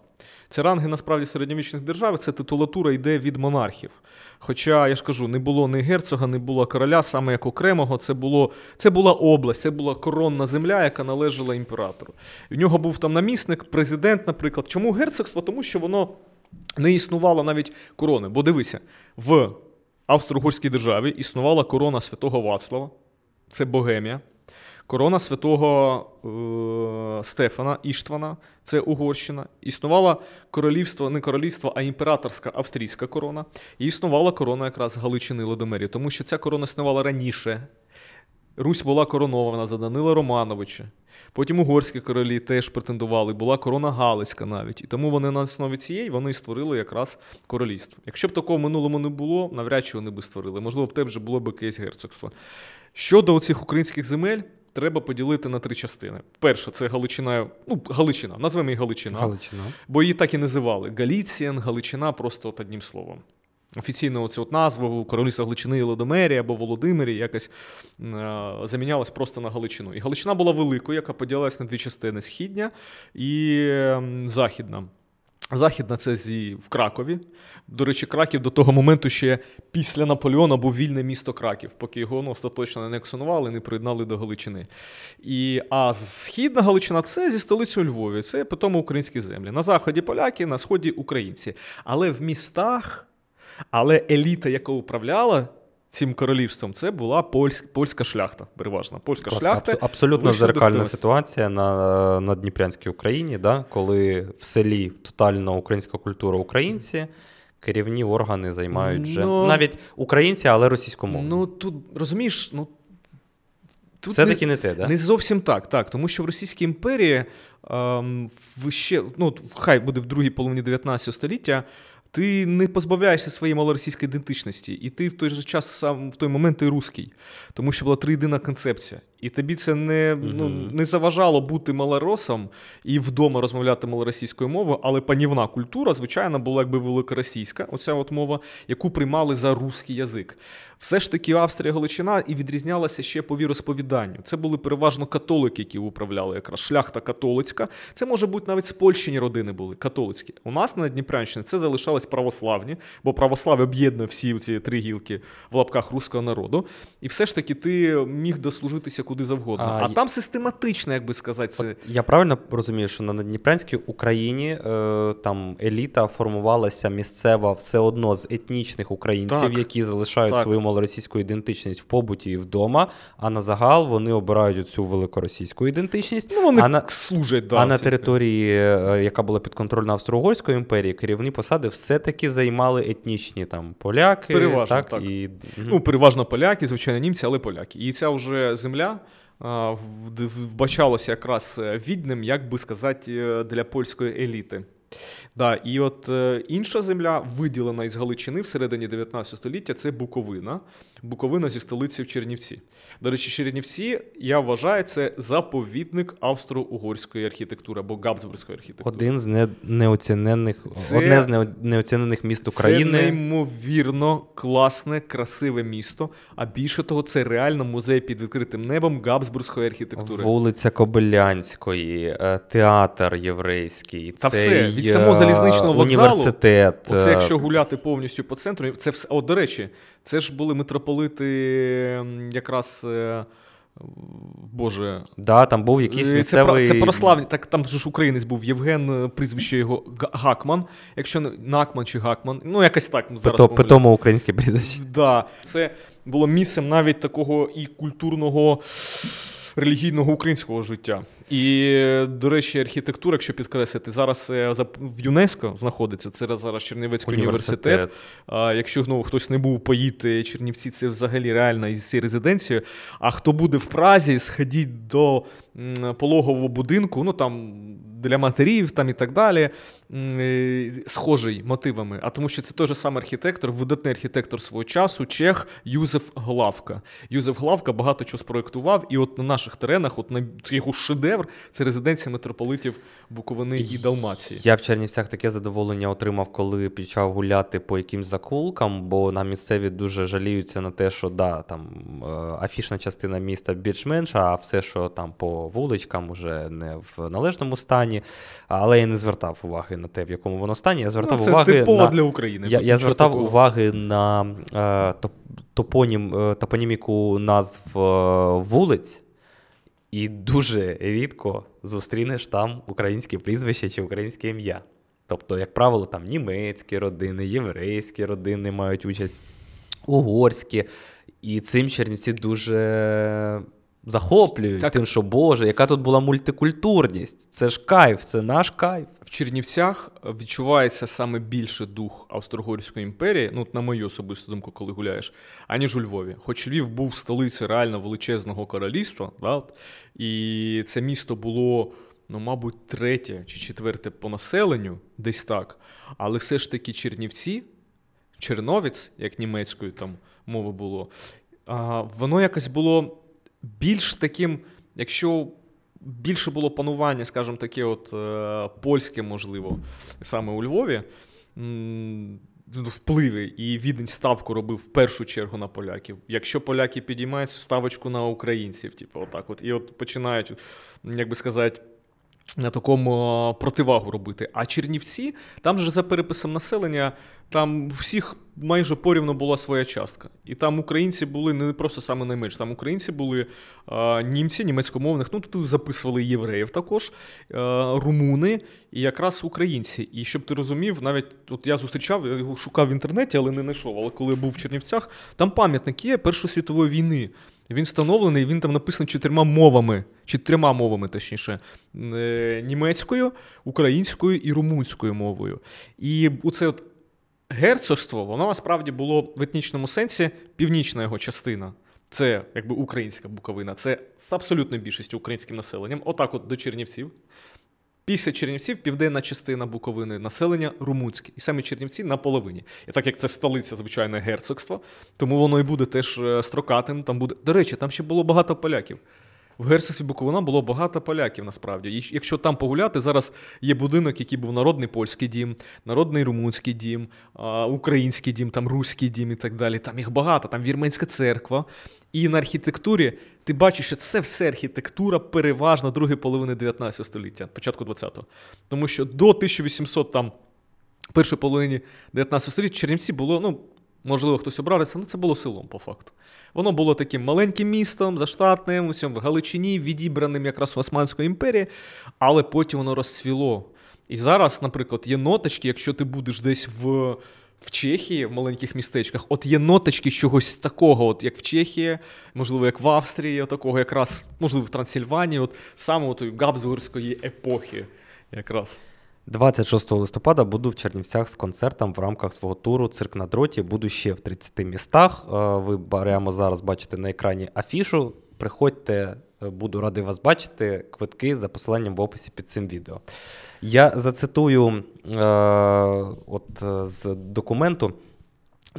Speaker 1: Це ранги насправді середньовічних держав, це титулатура йде від монархів. Хоча, я ж кажу, не було ні герцога, не було короля, саме як окремого, це було, це була область, це була коронна земля, яка належала імператору. У нього був там намісник, президент, наприклад. Чому герцогство? Тому що воно не існувало навіть корони. Бо дивися, в Австро-Угорській державі існувала корона святого Вацлава це Богемія. Корона святого е, Стефана Іштвана, це Угорщина. Існувала королівство, не королівство, а імператорська австрійська корона. І існувала корона якраз Галичини і Лодомерії, тому що ця корона існувала раніше. Русь була коронована за Данила Романовича. Потім угорські королі теж претендували, була корона Галицька навіть. І тому вони на основі цієї вони і створили якраз королівство. Якщо б такого в минулому не було, навряд чи вони б створили. Можливо, б теж було б якесь герцогство. Щодо оцих українських земель, треба поділити на три частини. Перша це Галичина, ну Галичина, назвемо її Галичина. Галичина. Бо її так і називали. Галіціян, Галичина просто от однім словом. Офіційно оцю от назву королівства Галичини і Лодомері або Володимирі якось е- замінялась просто на Галичину. І Галичина була великою, яка поділилась на дві частини східня і ем, західна. Західна це зі в Кракові. До речі, Краків до того моменту ще після Наполеона був вільне місто Краків, поки його ну, остаточно не анексонували, не приєднали до Галичини. І, А Східна Галичина це зі столицею Львові, це по тому українські землі. На заході поляки, на сході українці. Але в містах, але еліта, яка управляла цим королівством, це була польськ, польська шляхта. Переважно польська Просто, шляхта. Абсолютно зеркальна
Speaker 2: ситуація на на Дніпрянській Україні, да? коли в селі тотальна українська культура українці. Керівні органи займають вже ну, навіть українці, але російськомовні.
Speaker 1: Ну тут розумієш, ну тут все-таки не, не те, да? Не зовсім так, так. Тому що в Російській імперії ем, в ще ну хай буде в другій половині 19 століття ти не позбавляєшся своєї малоросійської ідентичності, і ти в той же час сам в той момент ти русський, тому що була триєдина концепція. І тобі це не mm ну, не заважало бути малоросом і вдома розмовляти малоросійською мовою, але панівна культура, звичайно, була якби великоросійська, оця от мова, яку приймали за русський язик. Все ж таки, Австрія Галичина і відрізнялася ще по віросповіданню. Це були переважно католики, які управляли якраз шляхта католицька. Це може бути навіть з Польщині родини були католицькі. У нас на Дніпрянщині це залишались православні, бо православ'я об'єднує всі ці три гілки в лапках руського народу. І все ж таки ти міг дослужитися куди завгодно. А, а там систематично, як би сказати, це я
Speaker 2: правильно розумію, що на Дніпрянській Україні е, там еліта формувалася місцева все одно з етнічних українців, так, які залишають так. свою малоросійську ідентичність в побуті і вдома. А на загал вони обирають цю великоросійську ідентичність. Ну вони а на служать да, а на території, е, яка була підконтрольна Австро-Угорської імперії, керівні посади все-таки
Speaker 1: займали етнічні там поляки, переважно, так, так. і ну переважно поляки, звичайно, німці, але поляки. І ця вже земля вбачалося якраз е, відним, як би сказати, е, для польської еліти. Да, І от е, інша земля, виділена із Галичини всередині 19 століття, це Буковина. Буковина зі столиці в Чернівці. До речі, Чернівці, я вважаю, це заповідник австро-угорської архітектури або габсбурзької архітектури.
Speaker 2: Один з не, неоцінених це, одне з неоцінених міст України. Це
Speaker 1: неймовірно класне, красиве місто. А більше того, це реально музей під відкритим небом габсбурзької архітектури.
Speaker 2: Вулиця Кобилянської, е, театр єврейський. Та цей... все від е, самого залізничного вокзалу, Оце е, якщо
Speaker 1: гуляти повністю по центру, це все. О, до речі, це ж були митрополити якраз. Е, боже.
Speaker 2: Да, Там був якийсь е, місцевий... Це, це прославні.
Speaker 1: Так там ж українець був Євген, прізвище його Гакман. Якщо не Накман чи Гакман, ну якось так зараз. Питомо українське прізвище. Да, Це було місцем навіть такого і культурного релігійного українського життя. І, до речі, архітектура, якщо підкреслити, зараз е, в ЮНЕСКО знаходиться. Це зараз Чернівецький університет. університет. А, Якщо знову хтось не був поїти Чернівці, це взагалі реально із цією резиденцією. А хто буде в Празі, сходіть до пологового будинку, ну там для матерів там і так далі. Е, схожий мотивами, а тому, що це той же самий архітектор, видатний архітектор свого часу, чех Юзеф Главка. Юзеф Главка багато чого спроектував, і от на наших теренах, от на його шедевр, це резиденція митрополитів Буковини і Далмації. Я
Speaker 2: в Чернівцях таке задоволення отримав, коли почав гуляти по якимсь закулкам, бо на місцеві дуже жаліються на те, що да, там е, афішна частина міста більш-менша, а все, що там по вуличкам, уже не в належному стані. Але я не звертав уваги на те, в якому воно стані. Я звертав ну, це уваги типово на... для України. Я я звертав такого. уваги на е, топонім, е, топоніміку назв е, вулиць, і дуже рідко зустрінеш там українське прізвище чи українське ім'я. Тобто, як правило, там німецькі родини, єврейські родини мають участь, угорські. І цим чернівці дуже захоплюють так. тим, що Боже, яка тут була мультикультурність?
Speaker 1: Це ж кайф, це наш кайф. В Чернівцях відчувається саме більше дух Австрогорської імперії, ну на мою особисту думку, коли гуляєш, аніж у Львові. Хоч Львів був столицею реально величезного королівства, да, і це місто було. Ну, мабуть, третє чи четверте по населенню, десь так. Але все ж таки Чернівці, Черновіць, як німецькою там мови було, воно якось було більш таким, якщо більше було панування, скажімо таке, от е, польське, можливо, саме у Львові. Ну, впливи і відень ставку робив в першу чергу на поляків. Якщо поляки підіймаються ставочку на українців, типу, отак, от і от починають, як би сказати, на такому е, противагу робити. А Чернівці, там же за переписом населення, там всіх майже порівно була своя частка. І там українці були не просто саме найменше, там українці були а, е, німці, німецькомовних, ну тут записували євреїв також, а, е, румуни і якраз українці. І щоб ти розумів, навіть от я зустрічав, я його шукав в інтернеті, але не знайшов. Але коли я був в Чернівцях, там пам'ятник є Першої світової війни. Він встановлений, він там написаний чотирма мовами, чи трьома мовами, точніше, е, німецькою, українською і румунською мовою. І оце от герцогство, воно насправді було в етнічному сенсі північна його частина. Це якби українська буковина, це з абсолютною більшістю українським населенням, отак, от до Чернівців. Після Чернівців південна частина Буковини населення румунське, і саме Чернівці на половині. І так як це столиця, звичайно, герцогства, тому воно і буде теж е, строкатим. Там буде. До речі, там ще було багато поляків. В герцогстві Буковина було багато поляків насправді. Якщо там погуляти, зараз є будинок, який був народний польський дім, народний румунський дім, український дім, там руський дім і так далі. Там їх багато, там вірменська церква, і на архітектурі ти бачиш, що це все архітектура переважно другої половини 19 століття, початку 20-го. Тому що до 1800 там першої половини 19 століття Чернівці було, ну, можливо, хтось обрався, але це було селом по факту. Воно було таким маленьким містом, заштатним, усім в Галичині, відібраним якраз в Османської імперії, але потім воно розцвіло. І зараз, наприклад, є ноточки, якщо ти будеш десь в в Чехії, в маленьких містечках, от є ноточки чогось такого, от як в Чехії, можливо, як в Австрії, от такого якраз, можливо, в Трансильванії, от саме тої Габсбурзької епохи якраз.
Speaker 2: 26 листопада буду в Чернівцях з концертом в рамках свого туру Цирк на дроті. Буду ще в 30 містах. Е, ви прямо зараз бачите на екрані афішу. Приходьте, е, буду радий вас бачити. Квитки за посиланням в описі під цим відео. Я зацитую е, от е, з документу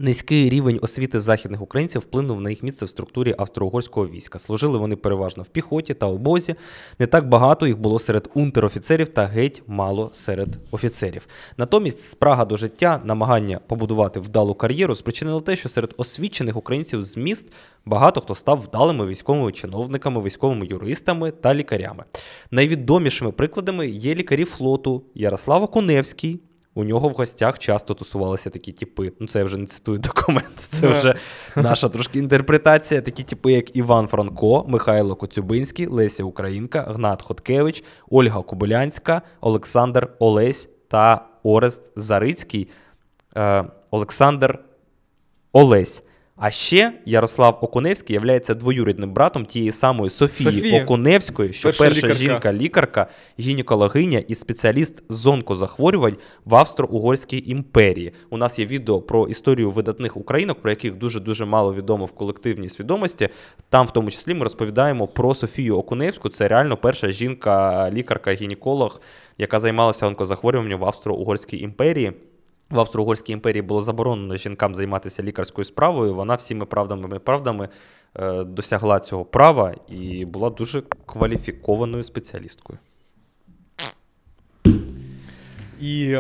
Speaker 2: Низький рівень освіти західних українців вплинув на їх місце в структурі австро-угорського війська. Служили вони переважно в піхоті та обозі. Не так багато їх було серед унтер-офіцерів та геть мало серед офіцерів. Натомість, спрага до життя, намагання побудувати вдалу кар'єру спричинило те, що серед освічених українців з міст багато хто став вдалими військовими чиновниками, військовими юристами та лікарями. Найвідомішими прикладами є лікарі флоту Ярослава Куневський. У нього в гостях часто тусувалися такі типи. Ну, це я вже не цитую (laughs) документ, це вже наша трошки інтерпретація. Такі типи, як Іван Франко, Михайло Коцюбинський, Леся Українка, Гнат Хоткевич, Ольга Кобилянська, Олександр Олесь та Орест Зарицький, е, Олександр Олесь. А ще Ярослав Окуневський є двоюрідним братом тієї самої Софії Софія. Окуневської, що перша, перша жінка-лікарка, гінекологиня і спеціаліст з онкозахворювань в Австро-Угорській імперії. У нас є відео про історію видатних українок, про яких дуже дуже мало відомо в колективній свідомості. Там, в тому числі, ми розповідаємо про Софію Окуневську. Це реально перша жінка-лікарка, гінеколог, яка займалася онкозахворюванням в Австро-Угорській імперії в Австро-Угорській імперії було заборонено жінкам займатися лікарською справою. Вона всіми правдами і правдами е, досягла цього права і була дуже кваліфікованою спеціалісткою.
Speaker 1: І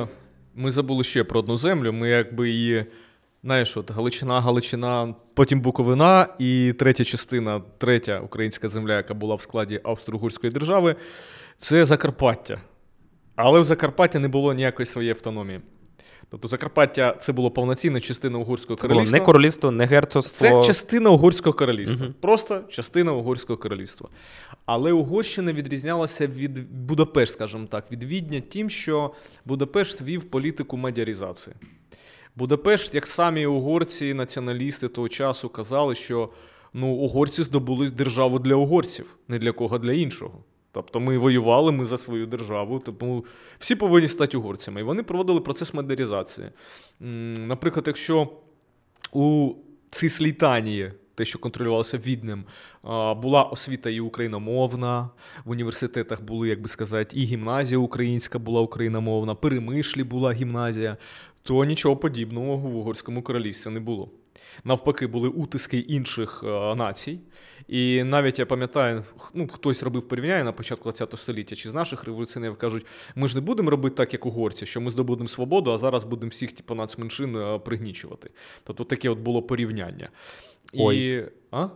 Speaker 1: ми забули ще про одну землю. Ми якби її. Знаєш, от Галичина, Галичина, потім Буковина і третя частина, третя українська земля, яка була в складі Австро-Угорської держави, це Закарпаття. Але в Закарпаття не було ніякої своєї автономії. Тобто Закарпаття це було повноцінна частина Угорського це королівства. Це Не королівство, не герцогство. Це частина Угорського королівства. Угу. Просто частина Угорського королівства. Але Угорщина відрізнялася від Будапешт, скажімо так, від Відня тим, що Будапешт вів політику медіарізації. Будапешт, як самі угорці, націоналісти того часу казали, що ну, угорці здобули державу для угорців, не для кого для іншого. Тобто ми воювали ми за свою державу, тому всі повинні стати угорцями. І вони проводили процес модернізації. Наприклад, якщо у Цислітанії, те, що контролювалося Віднем, була освіта і україномовна. В університетах були, як би сказати, і гімназія українська була україномовна, перемишлі була гімназія, то нічого подібного в Угорському королівстві не було. Навпаки, були утиски інших націй. І навіть я пам'ятаю, ну хтось робив порівняння на початку ХХ століття, чи з наших революціонерів кажуть, ми ж не будемо робити так, як угорці, що ми здобудемо свободу, а зараз будемо всіх типу, нацменшин е, пригнічувати. Тобто таке от було порівняння. Ой. І... А?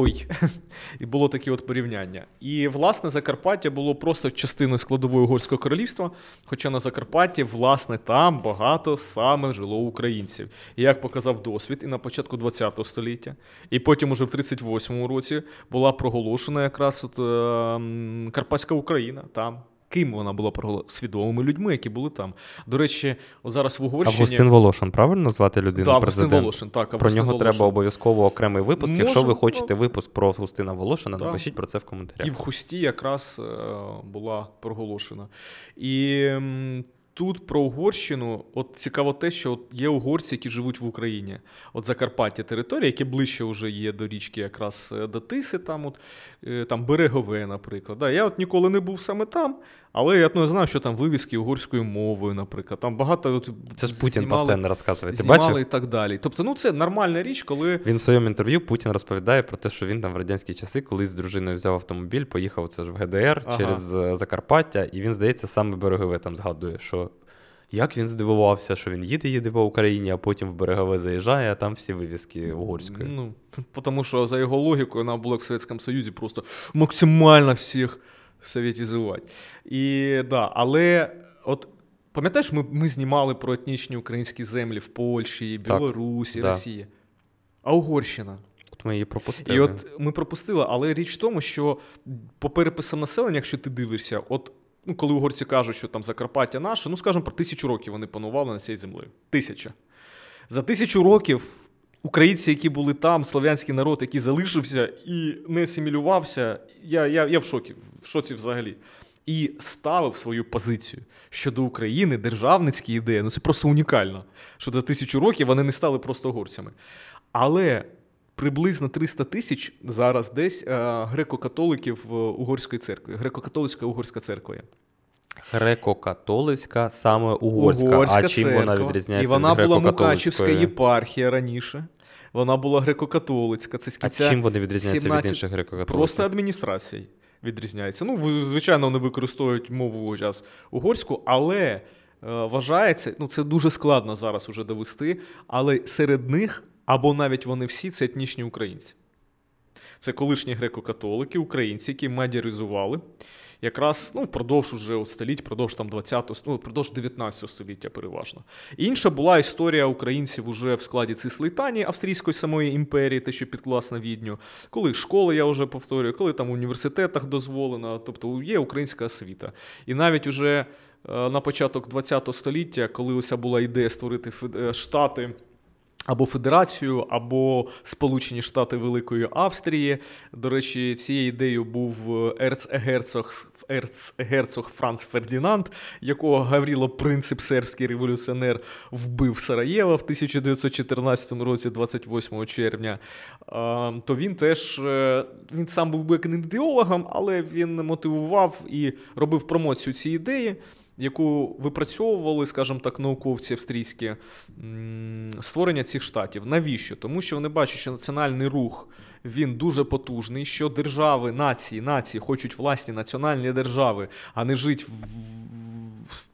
Speaker 1: Ой, (laughs) і було таке от порівняння. І власне Закарпаття було просто частиною складової Угорського королівства. Хоча на Закарпатті, власне, там багато саме жило українців, і, як показав досвід, і на початку ХХ століття, і потім, уже в 38-му році, була проголошена якраз от е, Карпатська Україна там ким вона була проголошена свідомими людьми, які були там. До речі, зараз в Угорщині... Августин
Speaker 2: Волошин, правильно звати людину? Да, Августин президент? Волошин, так. Августин про нього Волошин. треба обов'язково окремий випуск. Можем... Якщо ви хочете випуск про Августина Волошина, да. напишіть про це в коментарях. І
Speaker 1: в хусті якраз е, була проголошена. І Тут про Угорщину, от цікаво, те, що от є угорці, які живуть в Україні. От Закарпаття територія, яке ближче вже є до річки, якраз е, до Тиси, там от, е, там Берегове, наприклад. Да, Я от ніколи не був саме там, але я не ну, знаю, що там вивіски угорською мовою, наприклад. Там багато от, це ж Путін знімали, постійно розказує. Ти знімали бачив? і так далі. Тобто, ну це нормальна річ, коли
Speaker 2: він в своєму інтерв'ю Путін розповідає про те, що він там в радянські часи, колись з дружиною взяв автомобіль, поїхав це ж в ГДР ага. через е, Закарпаття, і він здається саме берегове там згадує, що. Як він здивувався, що він їде їде по Україні, а потім в берегове заїжджає, а там всі вивіски угорської. Ну
Speaker 1: (laughs) тому що за його логікою нам було в Совєтському Союзі просто максимально всіх совєтізувати. І да, але от. Пам'ятаєш, ми ми знімали про етнічні українські землі в Польщі, Білорусі, так, Росії. Да. А Угорщина. От ми її пропустили. І от ми пропустили, але річ в тому, що по переписам населення, якщо ти дивишся, от ну, коли угорці кажуть, що там Закарпаття наше, ну скажімо, про тисячу років вони панували на цій землі. Тисяча. За тисячу років українці, які були там, слов'янський народ, який залишився і не асимілювався, я я, я в шокі, в шоці взагалі. І ставив свою позицію щодо України, державницькі ідеї. Ну це просто унікально, що за тисячу років вони не стали просто горцями. Але приблизно 300 тисяч зараз десь е, греко-католиків е, угорської церкви, греко-католицька угорська церква.
Speaker 2: Греко-католицька, саме угорська. угорська а чим вона відрізняється? І вона від була Мукачівська
Speaker 1: єпархія раніше. Вона була греко-католицька. Це скільки А чим вони відрізняються 17... від інших греко-католицьких? Просто адміністрація відрізняється. Ну, звичайно, вони використовують мову час угорську, але е, вважається, ну це дуже складно зараз уже довести. Але серед них або навіть вони всі це етнічні українці. Це колишні греко-католики, українці, які мадіризували якраз ну, впродовж уже от століть, впродовж там 20-го, ну, впродовж 19 століття, переважно. інша була історія українців уже в складі Цислейтані, австрійської самої імперії, те, що підкласна відню, коли школи, я вже повторюю, коли там в університетах дозволено, тобто є українська освіта. І навіть уже е, на початок ХХ століття, коли ося була ідея створити е, штати. Або Федерацію, або Сполучені Штати Великої Австрії. До речі, цією ідеєю був е, ерцгерцог ерцгерцог Франц Фердінанд, якого Гавріло принцип сербський революціонер вбив Сараєва в 1914 році, 28 червня. То він теж е, він сам був би ідеологом, але він мотивував і робив промоцію цієї ідеї яку випрацьовували, скажімо так, науковці австрійські створення цих штатів. Навіщо? Тому що вони бачать, що національний рух він дуже потужний, що держави, нації, нації хочуть власні національні держави, а не жити в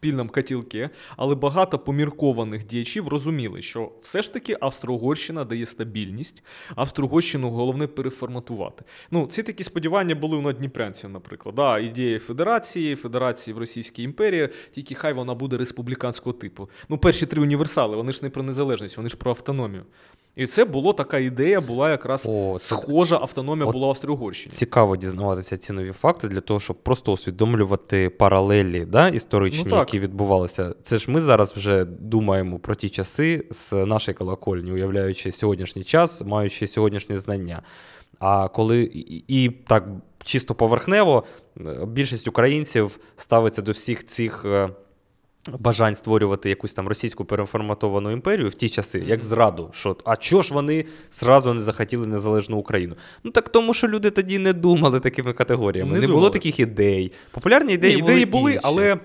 Speaker 1: суспільному котілки, але багато поміркованих діячів розуміли, що все ж таки Австро-Угорщина дає стабільність, Австро-Угорщину головне переформатувати. Ну, ці такі сподівання були у надніпрянців, наприклад. Да, Ідея федерації, федерації в Російській імперії, тільки хай вона буде республіканського типу. Ну, перші три універсали, вони ж не про незалежність, вони ж про автономію. І це була така ідея, була якраз О, схожа автономія от була Австро-Угорщині.
Speaker 2: Цікаво дізнаватися ці нові факти для того, щоб просто усвідомлювати паралелі да, історичні, ну, які відбувалися. Це ж ми зараз вже думаємо про ті часи з нашої колокольні, уявляючи сьогоднішній час, маючи сьогоднішнє знання. А коли і, і так чисто поверхнево більшість українців ставиться до всіх цих. Е, бажань створювати якусь там російську переформатовану імперію в ті часи, як зраду, що а чого ж вони зразу не захотіли незалежну Україну? Ну так тому, що люди тоді не думали такими категоріями. Не, не було таких ідей. Популярні ідеї, Ні, були, ідеї були, інші. але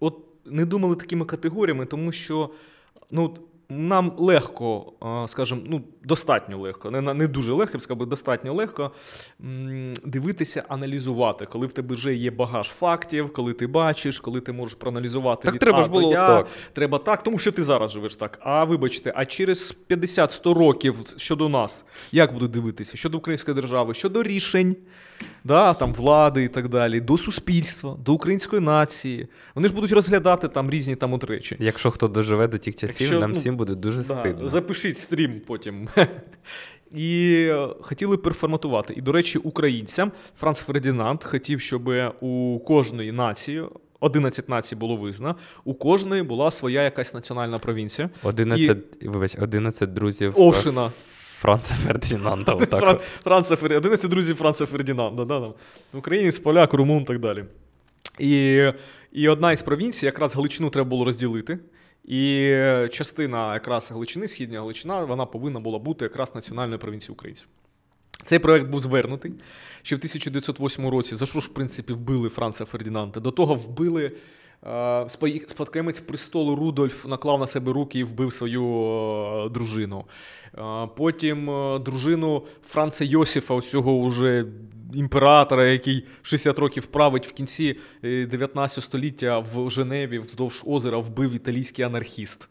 Speaker 1: от не думали такими категоріями, тому що ну, нам легко, скажімо, ну достатньо легко, не не дуже легко, я б сказав, би, достатньо легко дивитися, аналізувати, коли в тебе вже є багаж фактів, коли ти бачиш, коли ти можеш проаналізувати так від треба а ж було до я, так. треба так, тому що ти зараз живеш так. А вибачте, а через 50-100 років щодо нас, як будуть дивитися щодо української держави, щодо рішень да, там влади і так далі, до суспільства, до української нації. Вони ж будуть розглядати там різні там от речі.
Speaker 2: Якщо хто доживе
Speaker 1: до тих часів, Якщо, нам ну, всім буде дуже да, стидно. Запишіть стрім потім (laughs) І е, хотіли переформатувати. І, до речі, українцям Франц Фердінанд хотів, щоб у кожної нації 11 націй було визнано, у кожної була своя якась національна провінція. 11,
Speaker 2: і... вибач, 11 друзів Овшина. Франца Фердінанда. (laughs) Отак.
Speaker 1: Франца Фер... 11 друзів Франца Фердінанда. Да, там. Українець, поляк, румун і так далі. І, І одна із провінцій, якраз Галичину треба було розділити. І частина якраз Галичини, Східня Галичина, вона повинна була бути якраз національною провінцією українців. Цей проект був звернутий ще в 1908 році. За що ж в принципі вбили Франца Фердінанда? До того вбили е, спадкоємець престолу Рудольф наклав на себе руки і вбив свою е, дружину. Е, потім дружину Франца Йосифа, усього уже імператора, який 60 років править в кінці 19 е, століття в Женеві вздовж озера вбив італійський анархіст.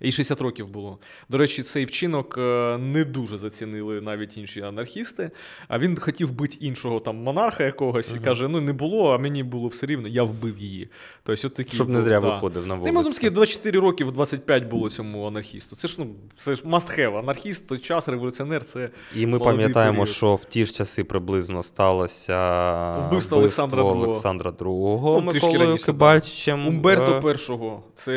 Speaker 1: І 60 років було. До речі, цей вчинок е, не дуже зацінили навіть інші анархісти. А він хотів бити іншого там монарха якогось і каже: ну не було, а мені було все рівно, я вбив її. Тобто, от такі, Щоб не зря да. виходив на вулицю. Ти 24 роки в 25 було цьому анархісту. Це ж ну це ж must have. Анархіст, той час, революціонер. Це і ми пам'ятаємо, період. що в
Speaker 2: ті ж часи приблизно сталося вбивство, вбивство Олександра Олександра II, ну, Миколою Кибальчем. Умберто
Speaker 1: І. Е. Це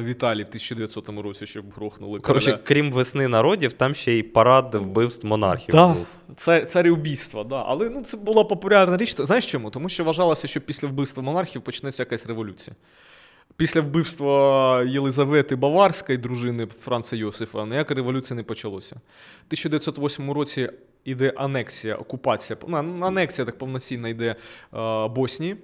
Speaker 1: е, Віталій 1900 1900 році щоб грохнули. Коротше,
Speaker 2: крім весни народів, там ще й парад ну, вбивств монархів да. був.
Speaker 1: Це царівбійство, да. Але ну це була популярна річ. Знаєш чому? Тому що вважалося, що після вбивства монархів почнеться якась революція. Після вбивства Єлизавети Баварської дружини Франца Йосифа ніяка революція не почалося. В 1908 році йде анексія, окупація, анексія так повноцінно йде е, Боснії.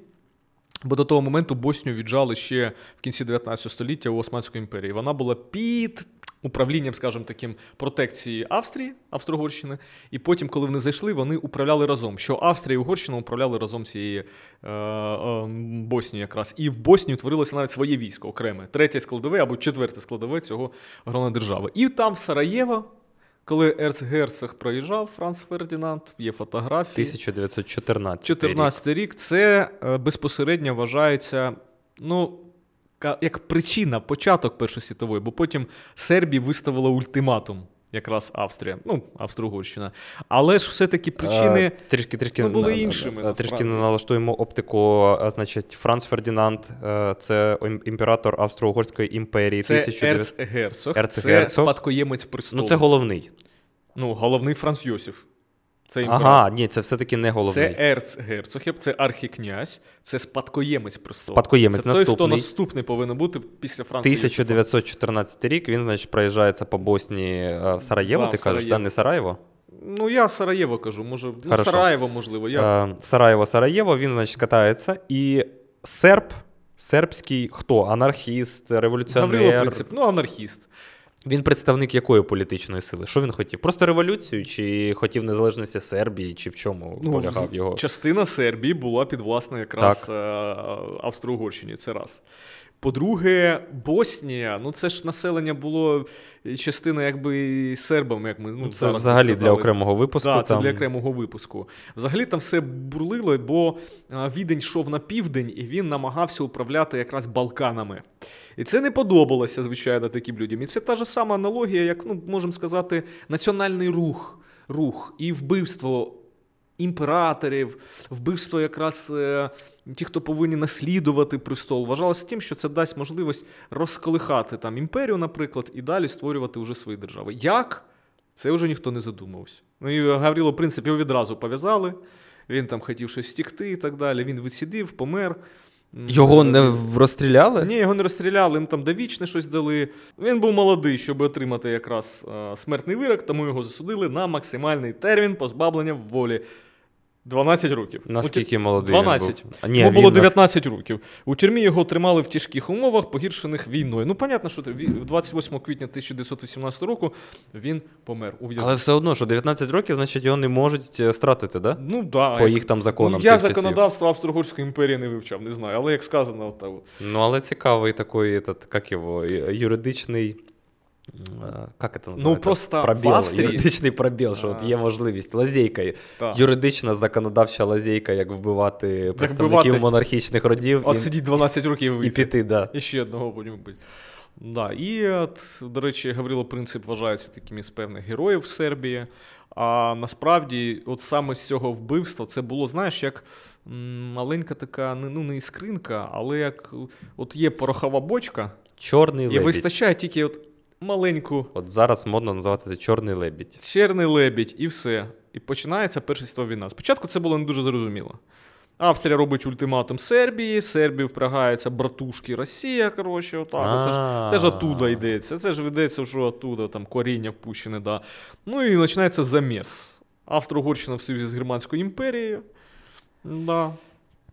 Speaker 1: Бо до того моменту Боснію віджали ще в кінці 19 століття у Османської імперії. Вона була під управлінням, скажімо таким, протекції Австрії, Австро-Угорщини. І потім, коли вони зайшли, вони управляли разом. Що Австрія і Угорщина управляли разом цією е, е, Боснією якраз. І в Боснії творилося навіть своє військо окреме, третє складове або четверте складове цього грона держави. І там в Сараєво коли Ерцгерцог проїжджав Франц Фердінанд, є фотографії. 1914 14 рік. рік це е, безпосередньо вважається, ну. Як причина початок Першої світової, бо потім Сербії виставила ультиматум, якраз Австрія, ну Австро-Угорщина. Але ж все-таки причини а, е, трішки
Speaker 2: трішки ну, були іншими. А, е, трішки налаштуємо оптику. Значить, Франц Фердінанд, це імператор Австро-Угорської імперії. Це 1900... ерцгерцог, ерцгерцог. це спадкоємець престолу. Ну це головний.
Speaker 1: Ну, головний Франц Йосиф. Це Ага, ні,
Speaker 2: це все-таки не головний. Це
Speaker 1: ерцгерцог, це архікнязь, це спадкоємець просто. Спадкоємець це той, хто наступний повинен бути після Франції.
Speaker 2: 1914 рік він, значить, проїжджається по Босні е, в Сараєво, да, ти в Сараєво. кажеш, да? не Сараєво?
Speaker 1: Ну, я Сараєво кажу, може, ну, Сараєво, можливо. Я... Е,
Speaker 2: Сараєво, Сараєво, він, значить, катається. І серп, сербський хто? Анархіст, революціонер. Гаврило Принцип,
Speaker 1: ну, анархіст.
Speaker 2: Він представник якої політичної сили? Що він хотів? Просто революцію, чи хотів незалежності Сербії, чи в чому ну, полягав його?
Speaker 1: Частина Сербії була під власне якраз е, Австро-Угорщині. Це раз. По-друге, Боснія, ну це ж населення було е, частина якби і сербами, як ми ну, ну це зараз взагалі сказали. для окремого випуску. Да, там... Це для окремого випуску. Взагалі там все бурлило, бо е, відень йшов на південь і він намагався управляти якраз Балканами. І це не подобалося, звичайно, таким людям. І це та ж сама аналогія, як ну можемо сказати, національний рух, рух і вбивство імператорів, вбивство якраз е, ті, хто повинні наслідувати престол, вважалося тим, що це дасть можливість розколихати там імперію, наприклад, і далі створювати вже свої держави. Як? Це вже ніхто не задумувався. Ну і Гавріло, в принципі, його відразу пов'язали. Він там хотів щось втікти і так далі. Він відсидів, помер. Його е, не розстріляли? Ні, його не розстріляли, їм там довічне щось дали. Він був молодий, щоб отримати якраз е, смертний вирок, тому його засудили на максимальний термін позбавлення волі. 12 років. Наскільки молодий? 12. Він був? Ні, Йому було 19 нас... років. У тюрмі його тримали в тяжких умовах, погіршених війною. Ну, понятно, що 28 квітня 1918 року він помер. у Але все
Speaker 2: одно, що 19 років, значить, його не можуть е, стратити, да? Ну, да. По їх там ну, законам. Ну, я законодавство
Speaker 1: Австро-Угорської імперії не вивчав, не знаю. Але як сказано, от так.
Speaker 2: Ну, але цікавий такий, этот, як його, юридичний. Э, как это називається? Ну просто пробіл, в Австрії... юридичний пробіл, що от є можливість. Лазейка. Та. Юридична законодавча лазейка, як вбивати як представників вбивати. монархічних родів. От і... сидіть 12 років і піти, да.
Speaker 1: І ще одного будемо бити. Да. І, от, до речі, Гаврило Принцип вважається таким із певних героїв Сербії. А насправді, от саме з цього вбивства, це було, знаєш, як маленька така, ну не іскринка, але як от є порохова бочка. Чорний І лебідь. вистачає тільки от маленьку. От зараз модно називати це чорний лебідь. Чорний лебідь, і все. І починається Перша світова війна. Спочатку це було не дуже зрозуміло. Австрія робить ультиматум Сербії, Сербії впрягається братушки Росія. Коротше, отак. Це ж це ж оттуда йдеться. Це ж ведеться вже оттуда, там коріння впущене, да. Ну і починається заміс. Австро-Угорщина в союзі з Германською імперією. Да.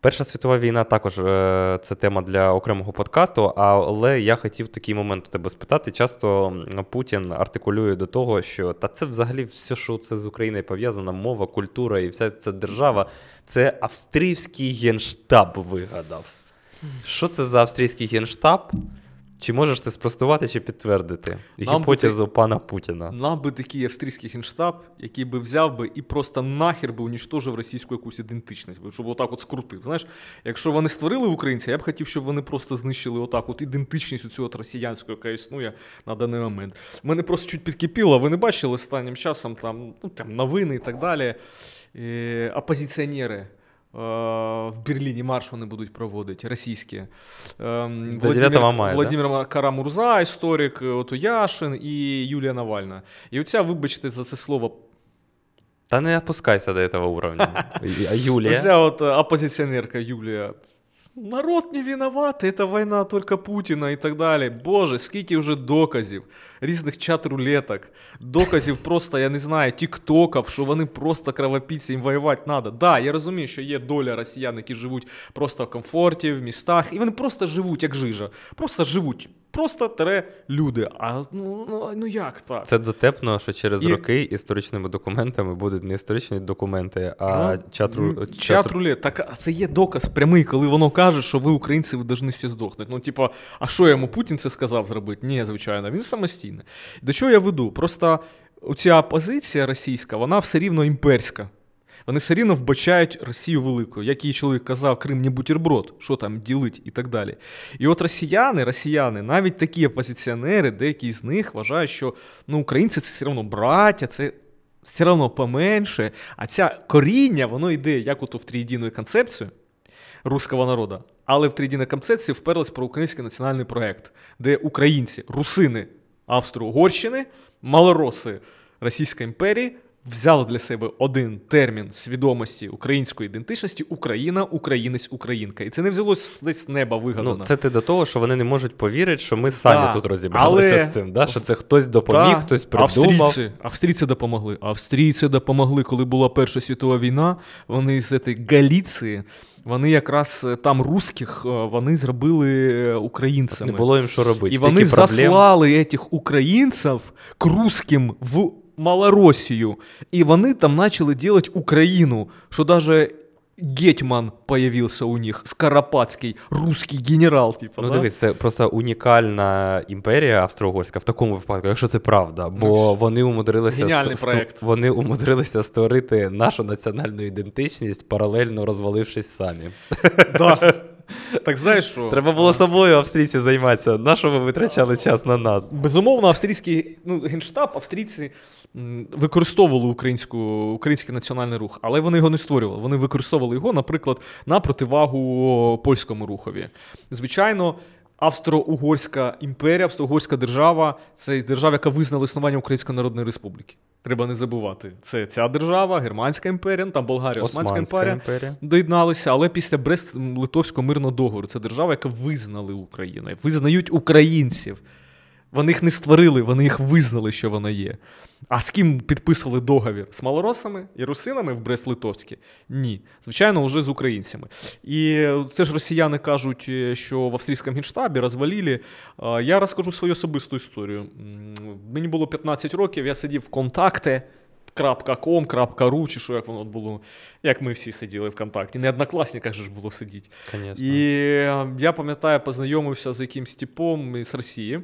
Speaker 2: Перша світова війна також е, це тема для окремого подкасту. Але я хотів такий момент у тебе спитати. Часто Путін артикулює до того, що та це взагалі все, що це з Україною пов'язана, мова, культура і вся ця держава. Це австрійський генштаб вигадав. Що це за австрійський генштаб? Чи можеш ти спростувати чи підтвердити нам гіпотезу би, пана Путіна?
Speaker 1: Нам би такий австрійський генштаб, який би взяв би і просто нахер би унічтожив російську якусь ідентичність, щоб отак от скрутив. Знаєш, якщо вони створили українця, я б хотів, щоб вони просто знищили отак от ідентичність у цю от росіянську, яка існує на даний момент. Мене просто чуть підкипіло, ви не бачили останнім часом там ну, там новини і так далі. Е, опозиціонери Е, в Берліні марш вони будуть проводити російські. Ем, Владимир, Владимир да? Карамурза, історик е, от Яшин і Юлія Навальна. І оця, вибачте, за це слово.
Speaker 2: Та не опускайся
Speaker 1: до этого уровня. (laughs) Юлія. Оця от опозиціонерка Юлія народ не виноват, это война, только Путіна і так далі. Боже, скільки уже доказів, різних чат-рулеток, доказів просто, я не знаю, тіктоків, що вони просто кровопійці, їм воювати треба. Да, я розумію, що є доля росіян, які живуть просто в комфорті, в містах, і вони просто живуть, як жижа. Просто живуть. Просто тере люди. А ну, ну ну як так? Це
Speaker 2: дотепно, що через і... роки історичними документами будуть не історичні документи, а ну, чатру... Ну, чатрулі.
Speaker 1: Так це є доказ прямий, коли воно каже, що ви, українці, ви повинні всі здохнути. Ну, типа, а що йому Путін це сказав зробити? Ні, звичайно, він самостійний. До чого я веду? Просто оця позиція російська, вона все рівно імперська вони все рівно вбачають Росію великою. Як її чоловік казав, Крим не бутерброд, що там ділить і так далі. І от росіяни, росіяни, навіть такі опозиціонери, деякі з них вважають, що ну, українці це все одно браття, це. Все одно поменше, а ця коріння, воно йде як от в трійдійну концепцію русского народу, але в трійдійну концепцію вперлась про український національний проект, де українці, русини Австро-Угорщини, малороси Російської імперії, взяла для себе один термін свідомості української ідентичності Україна, українець, українка. І це не взялось десь з неба вигадано. Ну, Це
Speaker 2: ти до того, що вони не можуть повірити, що ми самі да. тут розібралися Але... з цим. да? Що це хтось допоміг, да. хтось придумав. Австрійці
Speaker 1: австрійці допомогли. Австрійці допомогли, коли була Перша світова війна. Вони з цієї Галіції. Вони якраз е, там русських е, вони зробили е, українцями. Не було їм що робити. І вони проблем. заслали цих українців к русським в Малоросію. і вони там почали делать Україну. Що навіть Гетьман появился у них, Скоропадський, русский генерал. Типу, ну, да? дивись,
Speaker 2: це просто унікальна імперія австро-угорська в такому випадку, якщо це правда, ну, бо ну, вони умудрилися проект. вони умудрилися створити нашу національну ідентичність, паралельно розвалившись самі. Да. (laughs) Так знаєш що? Треба
Speaker 1: було собою австрійці займатися. На що ви витрачали час на нас? Безумовно, австрійський ну, генштаб, австрійці використовували українську, український національний рух, але вони його не створювали. Вони використовували його, наприклад, на противагу польському рухові. Звичайно. Австро-Угорська імперія, Австро-Угорська держава це держава, яка визнала існування Української Народної Республіки. Треба не забувати. Це ця держава, Германська імперія, ну, там Болгарія, Османська, Османська імперія, імперія доєдналися, але після Брест-Литовського мирного договору це держава, яка визнали Україну, визнають українців. Вони їх не створили, вони їх визнали, що воно є. А з ким підписували договір? З малоросами і русинами в Брест-Литовській? Ні. Звичайно, вже з українцями. І е, це ж росіяни кажуть, е, що в австрійському генштабі розвалили. Я розкажу свою особисту історію. Мені було 15 років, я сидів в контакте. Ком, .ру, чи що як воно було, як ми всі сиділи в контакті. Не однокласниках же ж було сидіти. І е, я пам'ятаю, познайомився з якимсь типом із Росії.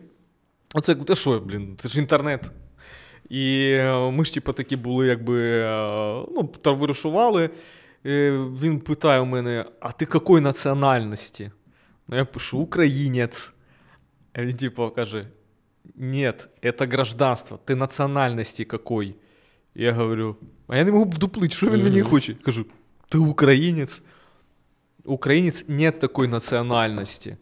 Speaker 1: Оце те що, блін, це ж інтернет. І е, ми ж типу, такі були, якби е, ну, вирушували. Е, він питає у мене: а ти якої національності? Ну, я пишу українець. А він типу каже: Ні, це гражданство, ти національності какой. Я говорю, а я не можу вдуплити, що він мені хоче. Кажу, ти українець. Українець нет такої національності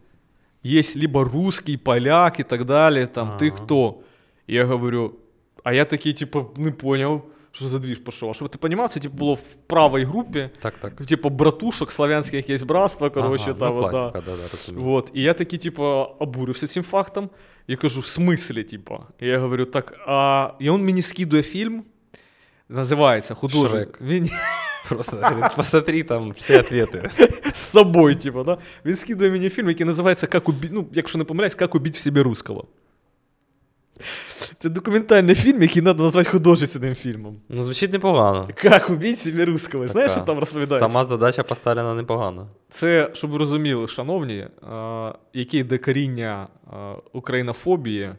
Speaker 1: есть либо русский, поляк и так далее, там, А-а-а. ты кто? Я говорю, а я такие, типа, не ну, понял, что за движ пошел. А чтобы ты понимал, це типа, было в правой группе, так, так. типа, братушек славянских есть братство, короче, ага, ну, там, ну, классика, да. да, да вот. И я такие, типа, обурился этим фактом, я кажу, в смысле, типа? И я говорю, так, а... И он мне скидує фільм, називається «Художник». Шрек. (laughs) Просто говорит, посмотри там всі ответи. З (laughs) собою, типа. да? Він скидує мені фільм, який називається «Как убі... ну, якщо не помиляюсь, «Как убить в себе русского. Це документальний фільм, який треба назвати художественним фільмом. Ну, звучить непогано. Як убить себе русского? Знаєш, що там розповідається? Сама
Speaker 2: задача поставлена непогано.
Speaker 1: Це, щоб ви розуміли, шановні, а, яке йде коріння а, українофобії,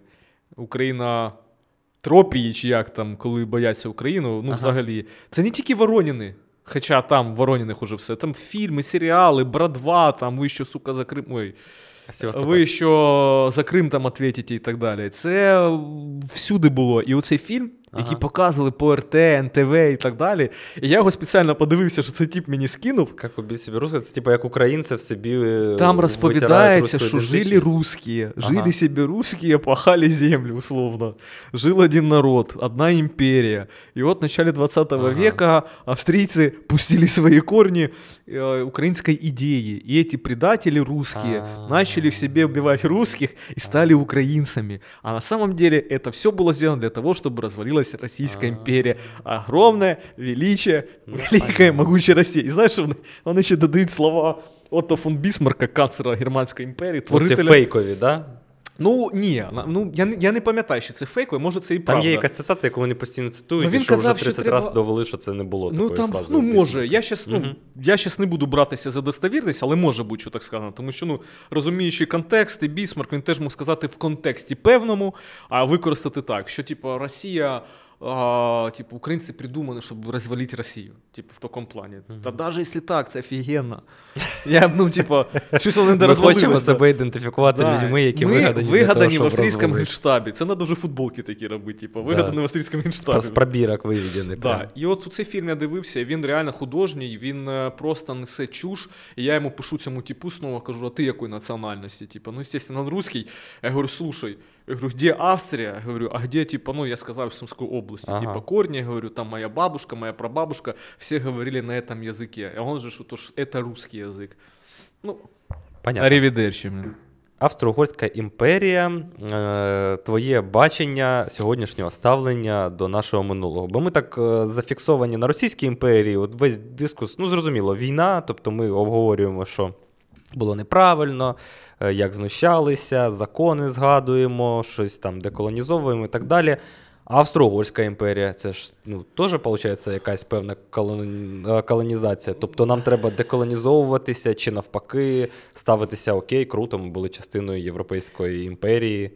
Speaker 1: українотропії, чи як там, коли бояться Україну, ну, ага. взагалі, це не тільки Вороніни. Хоча там Вороніних уже все. Там фільми, серіали, братва, там ви що, сука, за Крим. Ой, ви що за Крим там ответите і так далі. Це всюди було. І оцей фільм. які ага. показували по РТ, НТВ і так далі. І я його спеціально подивився, що цей тип мені скинув. Як у собі русська, це типу як українці в собі. Там розповідається, що жили русські, жили ага. собі русські, пахали землю, условно. Жил один народ, одна імперія. І от в начале 20 ага. века австрійці пустили свої корні э, української ідеї. І ці предатели русські почали а. в себе вбивати русських і стали українцями. А на самом деле це все було зроблено для того, щоб розвалилось появилась Российская империя. Огромное величие, ну, великая могучая Россия. І знаєш, вони, вони ще додають слова Отто фон Бісмарка, канцлера Германської імперії, творителя. Оце фейкові, да? Ну ні, ну я не я не пам'ятаю, що це фейкове, може це і правда. Там є якась цитата, яку вони постійно цитують, ну, він і що казав, вже 30 треба... разів довели, що це не було. Ну такої там фрази ну може. Я щас, угу. я щас не буду братися за достовірність, але може бути, що так сказано. Тому що ну розуміючи контекст і бісмарк, він теж мог сказати в контексті певному, а використати так, що типу Росія а, типа, украинцы придуманы, чтобы развалить Россию, типа, в таком плане. Mm-hmm. Та даже если так, це офігенно. Я, ну, типа, чуть вони не Ми хочемо себе ідентифікувати людьми, які Ми вигадані, в австрійському генштабі. Це треба вже футболки такі робити, типа, вигадані в австрійському генштабі. З пробірок виведені. Да. І от цей фільм я дивився, він реально художній, він е, просто несе чуш, і я йому пишу цьому типу снова кажу, а ти якої національності? Типа, ну, звісно, він русський. Я говорю, слушай, я говорю, где Австрія? Я говорю, а где, типа, ну, я сказав, в Сумской області. ага. типа, корни, я говорю, там моя бабушка, моя прабабушка, все говорили на этом языке. А он же, что это русский язык.
Speaker 2: Ну, Понятно. Арівідерчі. Австро-Угорська імперія, э, твоє бачення сьогоднішнього ставлення до нашого минулого. Бо ми так е, зафіксовані на Російській імперії, от весь дискус, ну зрозуміло, війна, тобто ми обговорюємо, що було неправильно, е, як знущалися, закони згадуємо, щось там деколонізовуємо і так далі. Австро-Угорська імперія, це ж ну, теж, виходить, якась певна е, колонізація. Тобто нам треба деколонізовуватися чи навпаки ставитися окей, круто, ми були частиною Європейської імперії.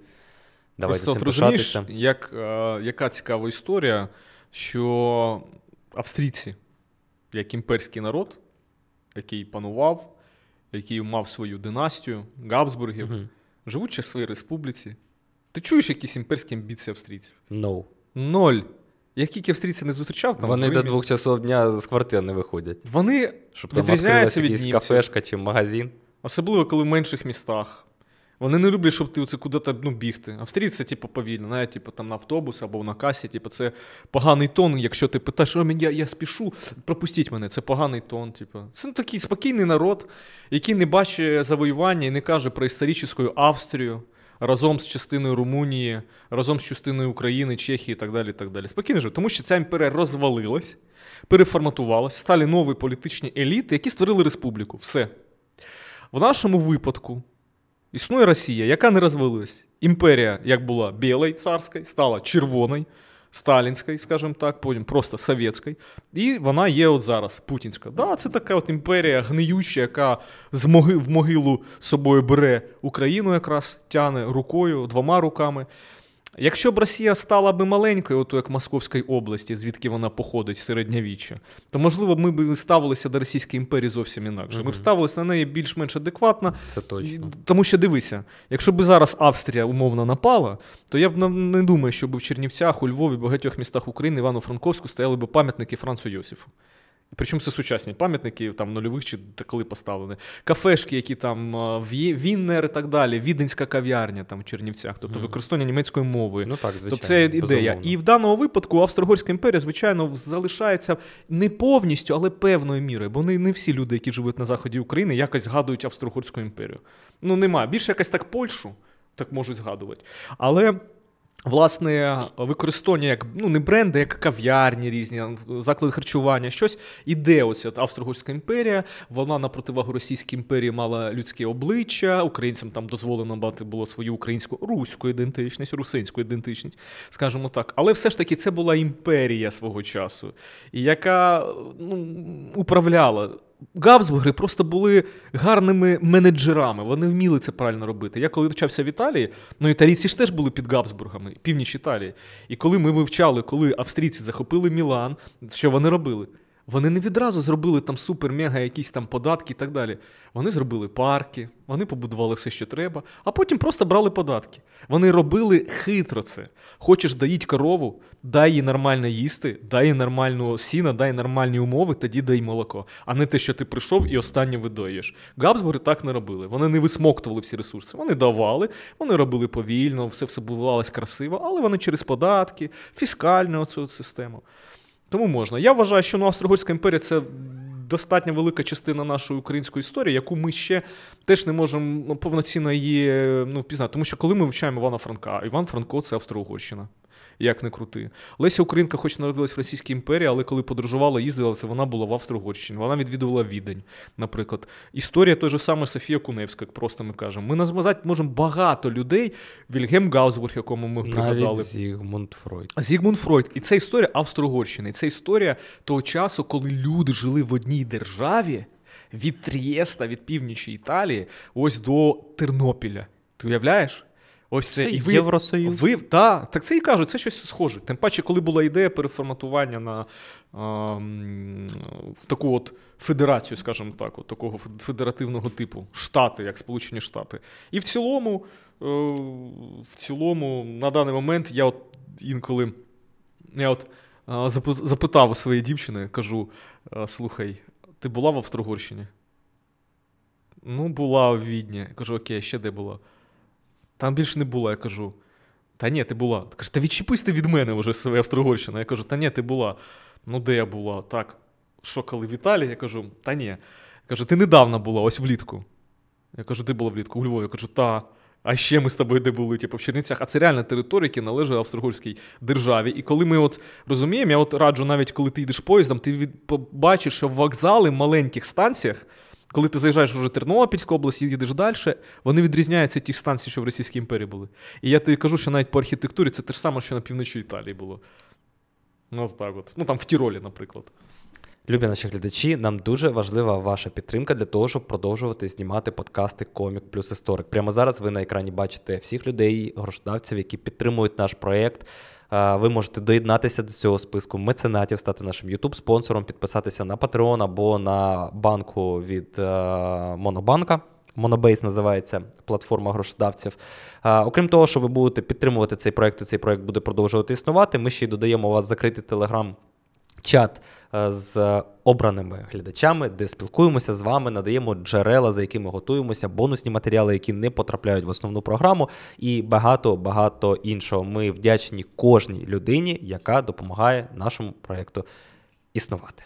Speaker 2: Давайте Присто, цим розумієш,
Speaker 1: як, е, Яка цікава історія, що австрійці, як імперський народ, який панував який мав свою династію Габсбургів, uh-huh. живуть ще в своїй республіці. Ти чуєш якісь імперські амбіції австрійців? No. Ну.
Speaker 2: Ноль. Як тільки австрійці не зустрічав, там вони до двох часов дня з квартир не виходять. Вони Щоб там відрізняються від німців. кафешка чи магазин.
Speaker 1: Особливо коли в менших містах. Вони не люблять, щоб ти це куди-то ну, бігти. Австрії це типу, повільно, навіть типу, там на автобус або на касі. Типу, це поганий тон. Якщо ти питаєш, о, я я спішу, пропустіть мене, це поганий тон. Типу. Це ну, такий спокійний народ, який не бачить завоювання і не каже про історичну Австрію разом з частиною Румунії, разом з частиною України, Чехії і так далі. І так далі. Спокійно жив, тому що ця імперія розвалилась, переформатувалась, стали нові політичні еліти, які створили республіку. Все. В нашому випадку. Існує Росія, яка не розвилась. Імперія, як була білою, царською, стала червоною, сталінською, скажімо так, потім просто совєтською. І вона є от зараз, путінська. Да, Це така от імперія гниюча, яка з моги, в могилу собою бере Україну, якраз тяне рукою, двома руками. Якщо б Росія стала би маленькою, ото як Московської області, звідки вона походить середньовіччя, то можливо ми б ставилися до Російської імперії зовсім інакше. Ми б ставилися на неї більш-менш адекватно. Це точно. Тому що дивися, якщо б зараз Австрія умовно напала, то я б не думаю, що б в Чернівцях, у Львові, багатьох містах України, Івано-Франковську стояли б пам'ятники Францу Йосифу. Причому це сучасні пам'ятники, там нульових чи коли поставлені. Кафешки, які там е, Віннер і так далі, Віденська кав'ярня там в Чернівцях, тобто використання німецької мови. Ну так, тобто звичайно. Тобто це ідея. Безумовно. І в даному випадку Австро-Угорська імперія, звичайно, залишається не повністю, але певною мірою. Бо не, не всі люди, які живуть на заході України, якось згадують Австро-Угорську імперію. Ну, нема. Більше якось так Польщу так можуть згадувати. Але. Власне, використання як ну не бренди, як кав'ярні, різні заклади харчування, щось іде. Оця Австро-Угорська імперія. Вона на противагу Російській імперії мала людське обличчя. Українцям там дозволено мати було свою українську руську ідентичність, русинську ідентичність, скажімо так. Але все ж таки це була імперія свого часу, яка ну, управляла Габсбурги просто були гарними менеджерами, вони вміли це правильно робити. Я коли вчався в Італії, ну італійці ж теж були під Габсбургами, північ Італії. І коли ми вивчали, коли австрійці захопили Мілан, що вони робили? Вони не відразу зробили там супер-мега якісь там податки і так далі. Вони зробили парки, вони побудували все, що треба, а потім просто брали податки. Вони робили хитро це. Хочеш доїть корову, дай їй нормально їсти, дай їй нормальну сіна, дай нормальні умови, тоді дай молоко, а не те, що ти прийшов і останнє видоїш. Габсбури так не робили. Вони не висмоктували всі ресурси. Вони давали, вони робили повільно, все все бувалось красиво, але вони через податки, фіскальну оцю систему. Тому можна. Я вважаю, що ну, Австрогольська імперія це достатньо велика частина нашої української історії, яку ми ще теж не можемо ну, повноцінно її ну, впізнати. Тому що коли ми вивчаємо Івана Франка, Іван Франко це Австро-Угорщина як не крути. Леся Українка, хоч народилась в Російській імперії, але коли подорожувала, їздила, це вона була в Австро-Угорщині. Вона відвідувала відень, наприклад. Історія той же саме Софія Куневська, як просто ми кажемо. Ми назвати можемо багато людей. Вільгем Гаузбург, якому ми пригадали.
Speaker 2: Зігмунд
Speaker 1: Фройд. Зігмунд Фройд. І це історія Австро-Угорщини. це історія того часу, коли люди жили в одній державі. Від Трієста, від північі Італії, ось до Тернопіля. Ти уявляєш? Ось це і ви, Євросоюз. Ви, та, Так це і кажуть, це щось схоже. Тим паче, коли була ідея переформатування на ем, в таку от федерацію, скажімо так, от такого федеративного типу, Штати, як Сполучені Штати. І в цілому, е, в цілому, на даний момент я от інколи я от е, запитав у своєї дівчини, кажу: е, слухай, ти була в Австрогорщині? Ну, була в Відні. кажу, окей, ще де була? Там більше не була. Я кажу: та ні, ти була. Та каже, та відчіпись ти від мене вже своя Австрогорщина. Я кажу, та ні, ти була. Ну, де я була? Так. Що коли Віталій? Я кажу, та ні. Каже, ти недавно була, ось влітку. Я кажу, ти була влітку у Львові. Я кажу, та. А ще ми з тобою де були, типу, в Чернівцях. А це реальна територія, яка належать Австрогольській державі. І коли ми от розуміємо, я от раджу, навіть коли ти йдеш поїздом, ти від... бачиш, що вокзали в маленьких станціях. Коли ти заїжджаєш уже Тернопільську область, їдеш далі, вони відрізняються від тих станцій, що в Російській імперії були. І я тобі кажу, що навіть по архітектурі це те ж саме, що на півночі Італії було. Ну, от так от. Ну там в Тіролі, наприклад.
Speaker 2: Любі наші глядачі, нам дуже важлива ваша підтримка для того, щоб продовжувати знімати подкасти Комік плюс історик. Прямо зараз ви на екрані бачите всіх людей, грошодавців, які підтримують наш проєкт. Ви можете доєднатися до цього списку меценатів, стати нашим ютуб спонсором підписатися на Patreon або на банку від Монобанка. Е, Монобейс називається платформа грошодавців. А, окрім того, що ви будете підтримувати цей проект, і цей проект буде продовжувати існувати. Ми ще й додаємо у вас закритий телеграм чат е, з обраними глядачами, де спілкуємося з вами, надаємо джерела, за якими готуємося, бонусні матеріали, які не потрапляють в основну програму, і багато багато іншого. Ми вдячні кожній людині, яка допомагає нашому проєкту існувати.